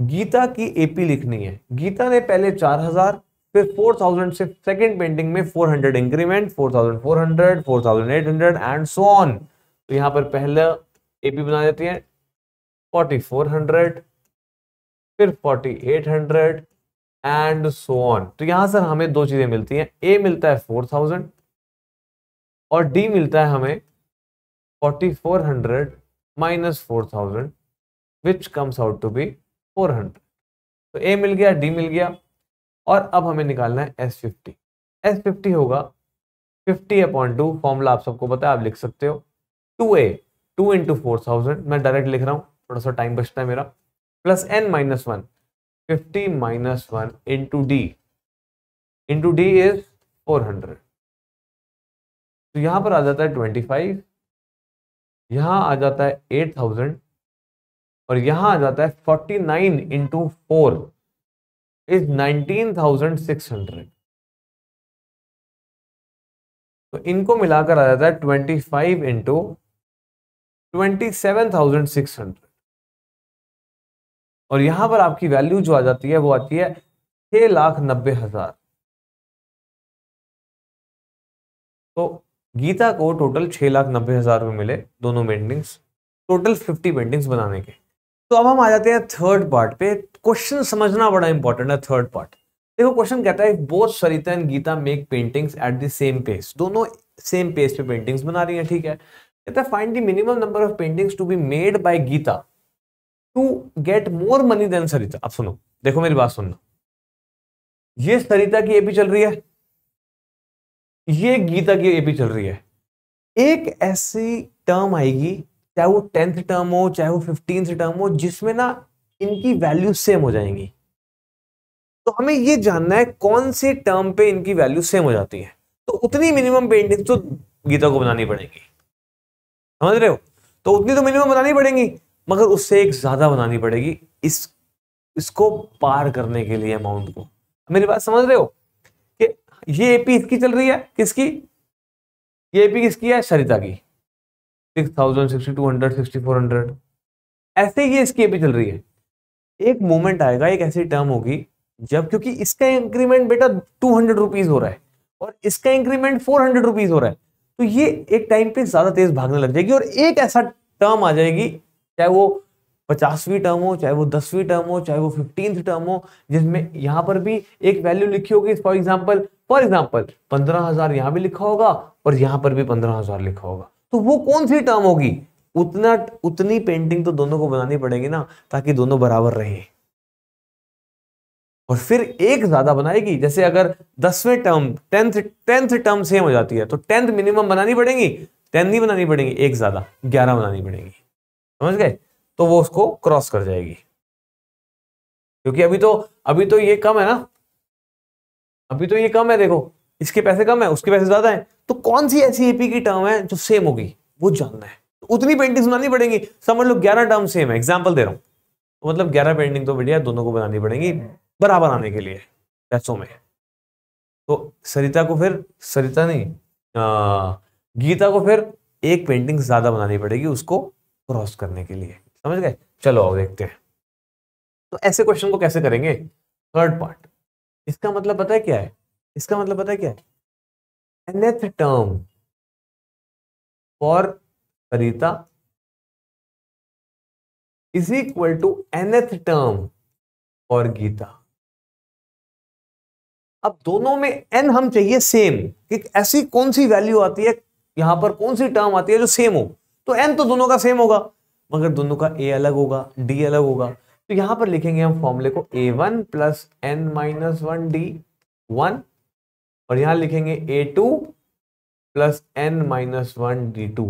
गीता की एपी लिखनी है गीता ने पहले चार हजार फिर फोर थाउजेंड से सेकेंड पेंटिंग में four hundred increment four thousand four four hundred hundred thousand eight and so on तो यहां पर पहले एपी बना देती है फोर्टी फोर हंड्रेड फिर forty eight hundred and so on तो यहां सर हमें दो चीजें मिलती हैं ए मिलता है फोर थाउजेंड और डी मिलता है हमें forty four hundred minus four thousand which comes out to be four hundred तो ए मिल गया डी मिल गया और अब हमें निकालना है एस फिफ्टी एस फिफ्टी होगा फिफ्टी अपॉन टू फॉर्मूला आप सबको पता है आप लिख सकते हो टू ए टू इंटू फोर थाउजेंड मैं डायरेक्ट लिख रहा हूँ थोड़ा सा टाइम बचता है मेरा plus N minus one fifty minus one into d into d is four hundred तो यहाँ पर आ जाता है ट्वेंटी फाइव यहाँ आ जाता है एट थाउजेंड और यहां आ जाता है forty nine into four is nineteen thousand six hundred तो इनको मिलाकर आ जाता है twenty five into twenty seven thousand six hundred और यहां पर आपकी वैल्यू जो आ जाती है वो आती है छह लाख नब्बे हजार तो गीता को टोटल छह लाख नब्बे हजार रुपये मिले दोनों पेंटिंग्स टोटल फिफ्टी पेंटिंग्स बनाने के तो अब हम आ जाते हैं थर्ड पार्ट पे क्वेश्चन समझना बड़ा इंपॉर्टेंट है थर्ड पार्ट देखो क्वेश्चन कहता है both Sarita and Geeta make paintings at the same pace दोनों सेम पेज पे पेंटिंग्स बना रही हैं ठीक है कहता है find the minimum number of paintings to be made by Geeta to get more money than Sarita अब सुनो देखो मेरी बात सुनना ये सरिता की एपी चल रही है ये गीता की एपी चल रही है एक ऐसी टर्म आएगी चाहे वो टेंथ टर्म हो चाहे वो फिफ्टींथ टर्म हो जिसमें ना इनकी वैल्यू सेम हो जाएंगी तो हमें ये जानना है कौन से टर्म पे इनकी वैल्यू सेम हो जाती है तो उतनी मिनिमम पेंटिंग तो गीता को बनानी पड़ेगी समझ रहे हो तो उतनी तो मिनिमम बनानी पड़ेगी मगर उससे एक ज्यादा बनानी पड़ेगी इस इसको पार करने के लिए अमाउंट को मेरी बात समझ रहे हो कि ये एपी इसकी चल रही है किसकी ये एपी किसकी है सरिता की सिक्स ऐसे ही इसकी अभी चल रही है एक मोमेंट आएगा एक ऐसी टर्म होगी जब क्योंकि इसका इंक्रीमेंट बेटा टू हंड्रेड रुपीज हो रहा है और इसका इंक्रीमेंट फोर हंड्रेड रुपीज हो रहा है तो ये एक टाइम पे ज्यादा तेज भागने लग जाएगी और एक ऐसा टर्म आ जाएगी चाहे वो पचासवीं टर्म हो चाहे वो दसवीं टर्म हो चाहे वो फिफ्टींथ टर्म हो जिसमें यहाँ पर भी एक वैल्यू लिखी होगी फॉर एग्जाम्पल फॉर एग्जाम्पल पंद्रह हजार यहाँ भी लिखा होगा और यहाँ पर भी पंद्रह हजार लिखा होगा तो वो कौन सी टर्म होगी उतना उतनी पेंटिंग तो दोनों को बनानी पड़ेगी ना ताकि दोनों बराबर रहे और फिर एक ज्यादा बनाएगी जैसे अगर दसवें term tenth tenth term same हो जाती है तो टेंथ मिनिमम बनानी पड़ेगी टेंथ नहीं बनानी पड़ेगी एक ज्यादा ग्यारह बनानी पड़ेगी समझ गए तो वो उसको क्रॉस कर जाएगी क्योंकि अभी तो अभी तो ये कम है ना अभी तो ये कम है देखो इसके पैसे कम है उसके पैसे ज्यादा है तो कौन सी ऐसी एपी की टर्म है जो सेम होगी वो जानना है तो उतनी पेंटिंग बनानी पड़ेंगी समझ लो ग्यारह टर्म सेम है एग्जाम्पल दे रहा हूँ तो मतलब ग्यारह पेंटिंग तो बढ़िया दोनों को बनानी पड़ेंगी बराबर आने के लिए पैसों में तो सरिता को फिर सरिता नहीं आ, गीता को फिर एक पेंटिंग ज्यादा बनानी पड़ेगी उसको क्रॉस करने के लिए समझ गए चलो आओ देखते हैं तो ऐसे क्वेश्चन को कैसे करेंगे थर्ड पार्ट इसका मतलब पता है क्या है इसका मतलब पता है क्या है nth term for is equal to n nth term for Geeta अब दोनों में n हम चाहिए सेम कि ऐसी कौन सी वैल्यू आती है यहां पर कौन सी टर्म आती है जो सेम हो तो n तो दोनों का सेम होगा मगर दोनों का a अलग होगा d अलग होगा तो यहां पर लिखेंगे हम फॉर्मूले को a one plus N minus one d one और यहां लिखेंगे a two plus N minus one d two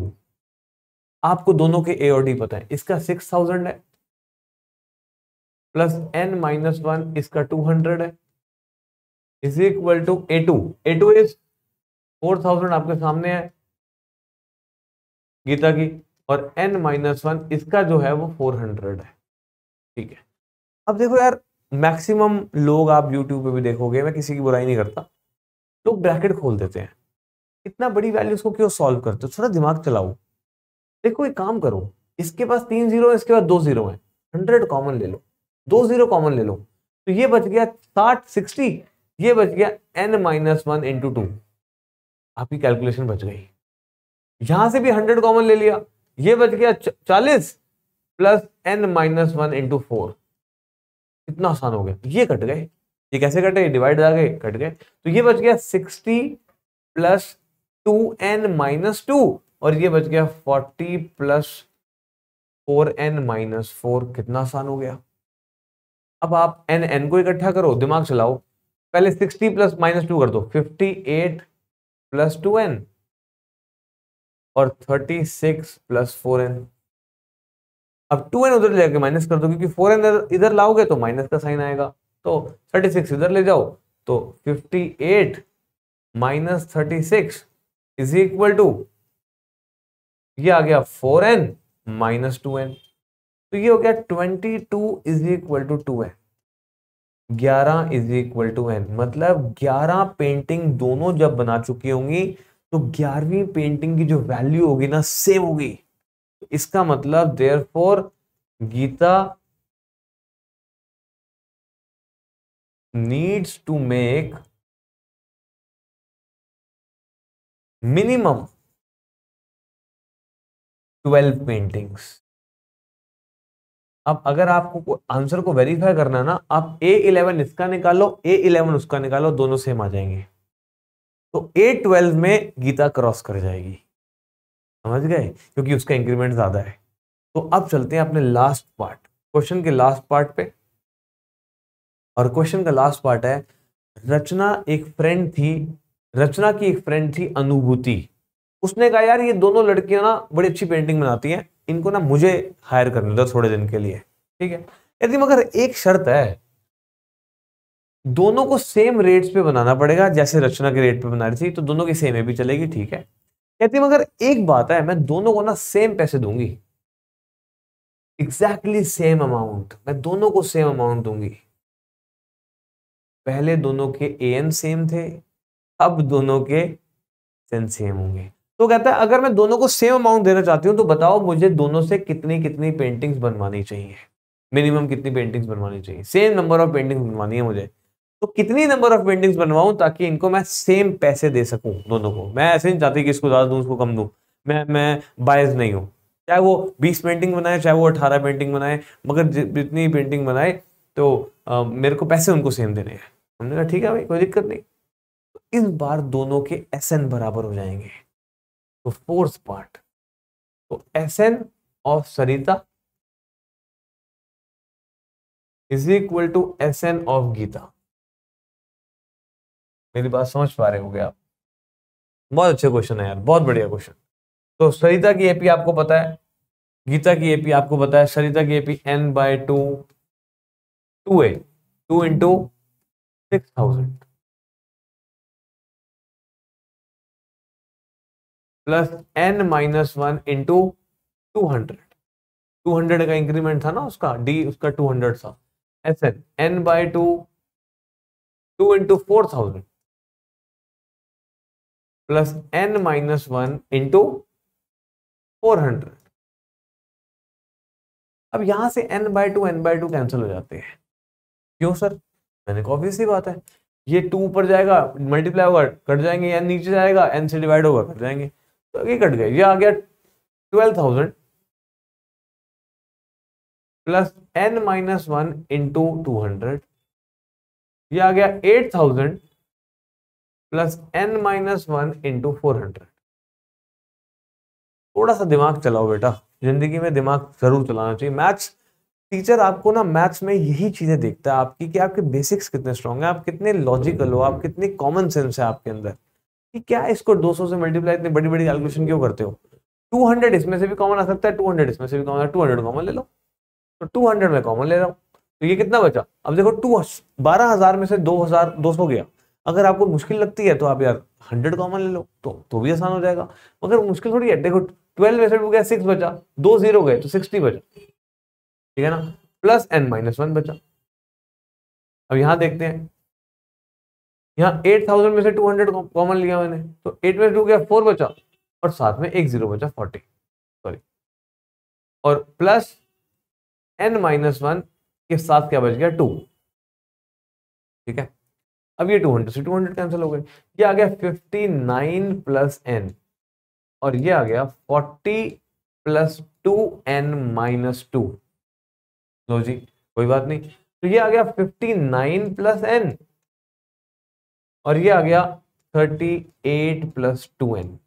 आपको दोनों के ए और डी पता है इसका सिक्स थाउजेंड है प्लस एन माइनस वन इसका टू हंड्रेड है is equal to A two A two is four thousand आपके सामने है गीता की और एन माइनस वन इसका जो है वो फोर हंड्रेड है ठीक है अब देखो यार मैक्सिमम लोग आप यूट्यूब पे भी देखोगे मैं किसी की बुराई नहीं करता लोग ब्रैकेट खोल देते हैं इतना बड़ी वैल्यू उसको क्यों सॉल्व करते हो थोड़ा दिमाग चलाओ देखो एक काम करो इसके पास तीन जीरो है इसके पास दो जीरो है हंड्रेड कॉमन ले लो दो जीरो कॉमन ले लो तो ये बच गया साठ सिक्सटी ये बच गया n minus one into two आपकी कैलकुलेशन बच गई यहां से भी हंड्रेड कॉमन ले लिया ये बच गया चालीस plus N minus one into four इतना आसान हो गया ये कट गए ये कैसे कटे डिवाइड गए कट गए तो ये बच गया sixty plus two N minus two और ये बच गया forty plus four n minus four कितना आसान हो गया अब आप एन एन को इकट्ठा करो दिमाग चलाओ पहले सिक्सटी प्लस माइनस टू कर दो fifty eight plus two n और thirty six plus four n अब टू एन उधर जाके माइनस कर दो क्योंकि फोर एन इधर लाओगे तो माइनस का साइन आएगा तो थर्टी सिक्स इधर ले जाओ तो fifty eight minus thirty six is equal to ये आ गया four n minus two n तो ये हो गया twenty two is equal to two n ग्यारह इज इक्वल टू एन मतलब ग्यारह पेंटिंग दोनों जब बना चुकी होंगी तो ग्यारहवीं पेंटिंग की जो वैल्यू होगी ना सेम होगी इसका मतलब there Geeta needs to make minimum twelve paintings अब अगर आपको आंसर को वेरीफाई करना है ना आप ए इलेवन इसका निकालो ए इलेवन उसका निकालो दोनों सेम आ जाएंगे तो ए ट्वेल्व में गीता क्रॉस कर जाएगी समझ गए क्योंकि उसका इंक्रीमेंट ज़्यादा है तो अब चलते हैं अपने लास्ट पार्ट क्वेश्चन के लास्ट पार्ट पे और क्वेश्चन का लास्ट पार्ट है रचना एक फ्रेंड थी रचना की एक फ्रेंड थी अनुभूति उसने कहा यार ये दोनों लड़कियां ना बड़ी अच्छी पेंटिंग बनाती हैं इनको ना मुझे हायर करने दो थोड़े दिन के लिए ठीक है यदि मगर एक शर्त है दोनों को सेम रेट्स पे बनाना पड़ेगा जैसे रचना के रेट पे बना रही थी तो दोनों की सेम है भी चलेगी ठीक है कहती मगर एक बात है मैं दोनों को ना सेम पैसे दूंगी एग्जैक्टली सेम अमाउंट मैं दोनों को सेम अमाउंट दूंगी पहले दोनों के ए एन सेम थे अब दोनों के सेन सेम होंगे तो कहता है अगर मैं दोनों को सेम अमाउंट देना चाहती हूँ तो बताओ मुझे दोनों से कितनी कितनी पेंटिंग्स बनवानी चाहिए मिनिमम कितनी पेंटिंग्स बनवानी चाहिए सेम नंबर ऑफ पेंटिंग्स बनवानी है मुझे तो कितनी नंबर ऑफ पेंटिंग्स बनवाऊं ताकि इनको मैं सेम पैसे दे सकूं दोनों को मैं ऐसे नहीं चाहती कि इसको ज़्यादा दूं उसको कम दूँ मैं मैं बायस नहीं हूँ चाहे वो बीस पेंटिंग बनाए चाहे वो अठारह पेंटिंग बनाए मगर जितनी पेंटिंग बनाए तो आ, मेरे को पैसे उनको सेम देने हैं हमने कहा ठीक है भाई कोई दिक्कत नहीं तो इस बार दोनों के एस एन बराबर हो जाएंगे तो फोर्थ पार्ट तो S N of Sarita is equal to S N of Gita मेरी बात समझ पा रहे हो आप बहुत अच्छे क्वेश्चन है यार बहुत बढ़िया क्वेश्चन तो सरिता की एपी आपको पता है गीता की एपी आपको पता है सरिता की AP N by two two A two into six thousand plus N minus one into two hundred two hundred का इंक्रीमेंट था ना उसका डी उसका टू हंड्रेड था S N N by two two into four thousand plus N minus one into four hundred अब यहां से N by two N by two cancel हो जाते हैं क्यों सर मैंने कहा ऑब्वियसली बात है ये टू ऊपर जाएगा मल्टीप्लाई होगा कट जाएंगे एन नीचे जाएगा एन से डिवाइड होगा कट जाएंगे तो ये कट गए ये आ गया twelve thousand plus N minus one into two hundred ये आ गया eight thousand plus N minus one into four hundred थोड़ा सा दिमाग चलाओ बेटा जिंदगी में दिमाग जरूर चलाना चाहिए मैथ्स टीचर आपको ना मैथ्स में यही चीज़ें देखता है आपकी कि आपके बेसिक्स कितने स्ट्रॉन्ग है आप कितने लॉजिकल हो आप कितने कॉमन सेंस है आपके अंदर कि क्या इसको 200 से मल्टीप्लाई इतनी बड़ी बड़ी कैलकुलेशन क्यों करते हो 200 इसमें से भी कॉमन आ सकता है 200 इसमें से भी कॉमन टू हंड्रेड कॉमन ले लो तो टू हंड्रेड में कॉमन ले रहा हूँ तो ये कितना बचा अब देखो टू बारह में से दो हजार गया अगर आपको मुश्किल लगती है तो आप यार हंड्रेड कॉमन ले लो तो तो भी आसान हो जाएगा मगर मुश्किल थोड़ी है देखो ट्वेल्व में से टू गया सिक्स बचा दो जीरो गए तो सिक्सटी बचा ठीक है ना प्लस एन माइनस वन बचा अब यहां देखते हैं यहां एट थाउजेंड में से टू हंड्रेड कॉमन लिया मैंने तो एट में टू गया फोर बचा और साथ में एक जीरो बचा फोर्टी सॉरी और प्लस एन माइनस वन के साथ क्या बच गया टू ठीक है अब ये टू हंड्रेड से टू हंड्रेड कैंसिल हो गए ये आ गया फिफ्टी नाइन प्लस एन और ये आ गया forty plus two N minus two लो जी कोई बात नहीं तो ये आ गया फिफ्टी नाइन प्लस एन और ये आ गया thirty eight plus two N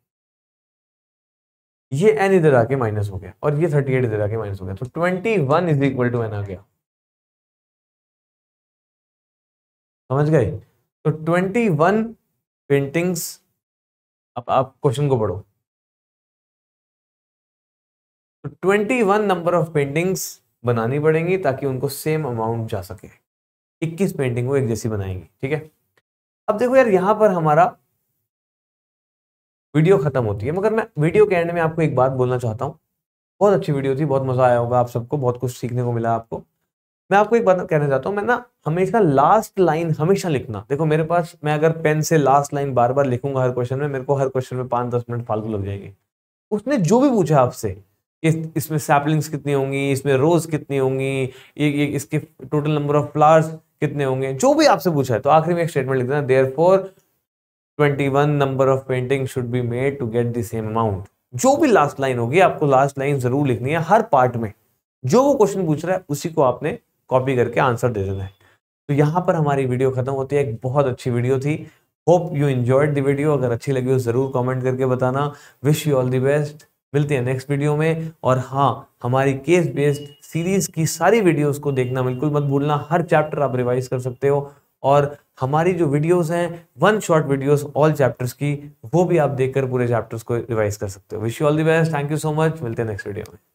ये एन इधर आके माइनस हो गया और ये थर्टी एट इधर आके माइनस हो गया तो twenty one is equal to N आ गया समझ गए तो ट्वेंटी वन पेंटिंग्स अब आप क्वेश्चन को पढ़ो तो twenty one number of paintings बनानी पड़ेंगी ताकि उनको सेम अमाउंट जा सके इक्कीस पेंटिंग वो एक जैसी बनाएंगी ठीक है अब देखो यार यहाँ पर हमारा वीडियो खत्म होती है मगर मैं वीडियो के एंड में आपको एक बात बोलना चाहता हूँ बहुत अच्छी वीडियो थी बहुत मज़ा आया होगा आप सबको बहुत कुछ सीखने को मिला आपको मैं आपको एक बात कहना चाहता हूँ मैं ना हमेशा लास्ट लाइन हमेशा लिखना देखो मेरे पास मैं अगर पेन से लास्ट लाइन बार बार लिखूंगा हर क्वेश्चन में मेरे को हर क्वेश्चन में पांच दस मिनट फालतू लग जाएंगे उसने जो भी पूछा आपसे इस इसमें सैपलिंग्स कितनी होंगी इसमें रोज कितनी होंगी ये, ये इसके टोटल नंबर ऑफ फ्लावर्स कितने होंगे जो भी आपसे पूछा है तो आखिर में एक स्टेटमेंट लिख देना therefore twenty one number of painting should be made to get the same amount जो भी लास्ट लाइन होगी आपको लास्ट लाइन जरूर लिखनी है हर पार्ट में जो वो क्वेश्चन पूछ रहा है उसी को आपने कॉपी करके आंसर दे देना है तो यहाँ पर हमारी वीडियो खत्म होती है एक बहुत अच्छी वीडियो थी hope you enjoyed the video अगर अच्छी लगी हो जरूर कमेंट करके बताना wish you all the best मिलते हैं नेक्स्ट वीडियो में और हाँ हमारी केस बेस्ड सीरीज की सारी वीडियोस को देखना बिल्कुल मत भूलना हर चैप्टर आप रिवाइज कर सकते हो और हमारी जो वीडियोस हैं one short videos all chapters की वो भी आप देखकर पूरे चैप्टर्स को रिवाइज कर सकते हो wish you all the best thank you so much मिलते हैं नेक्स्ट वीडियो में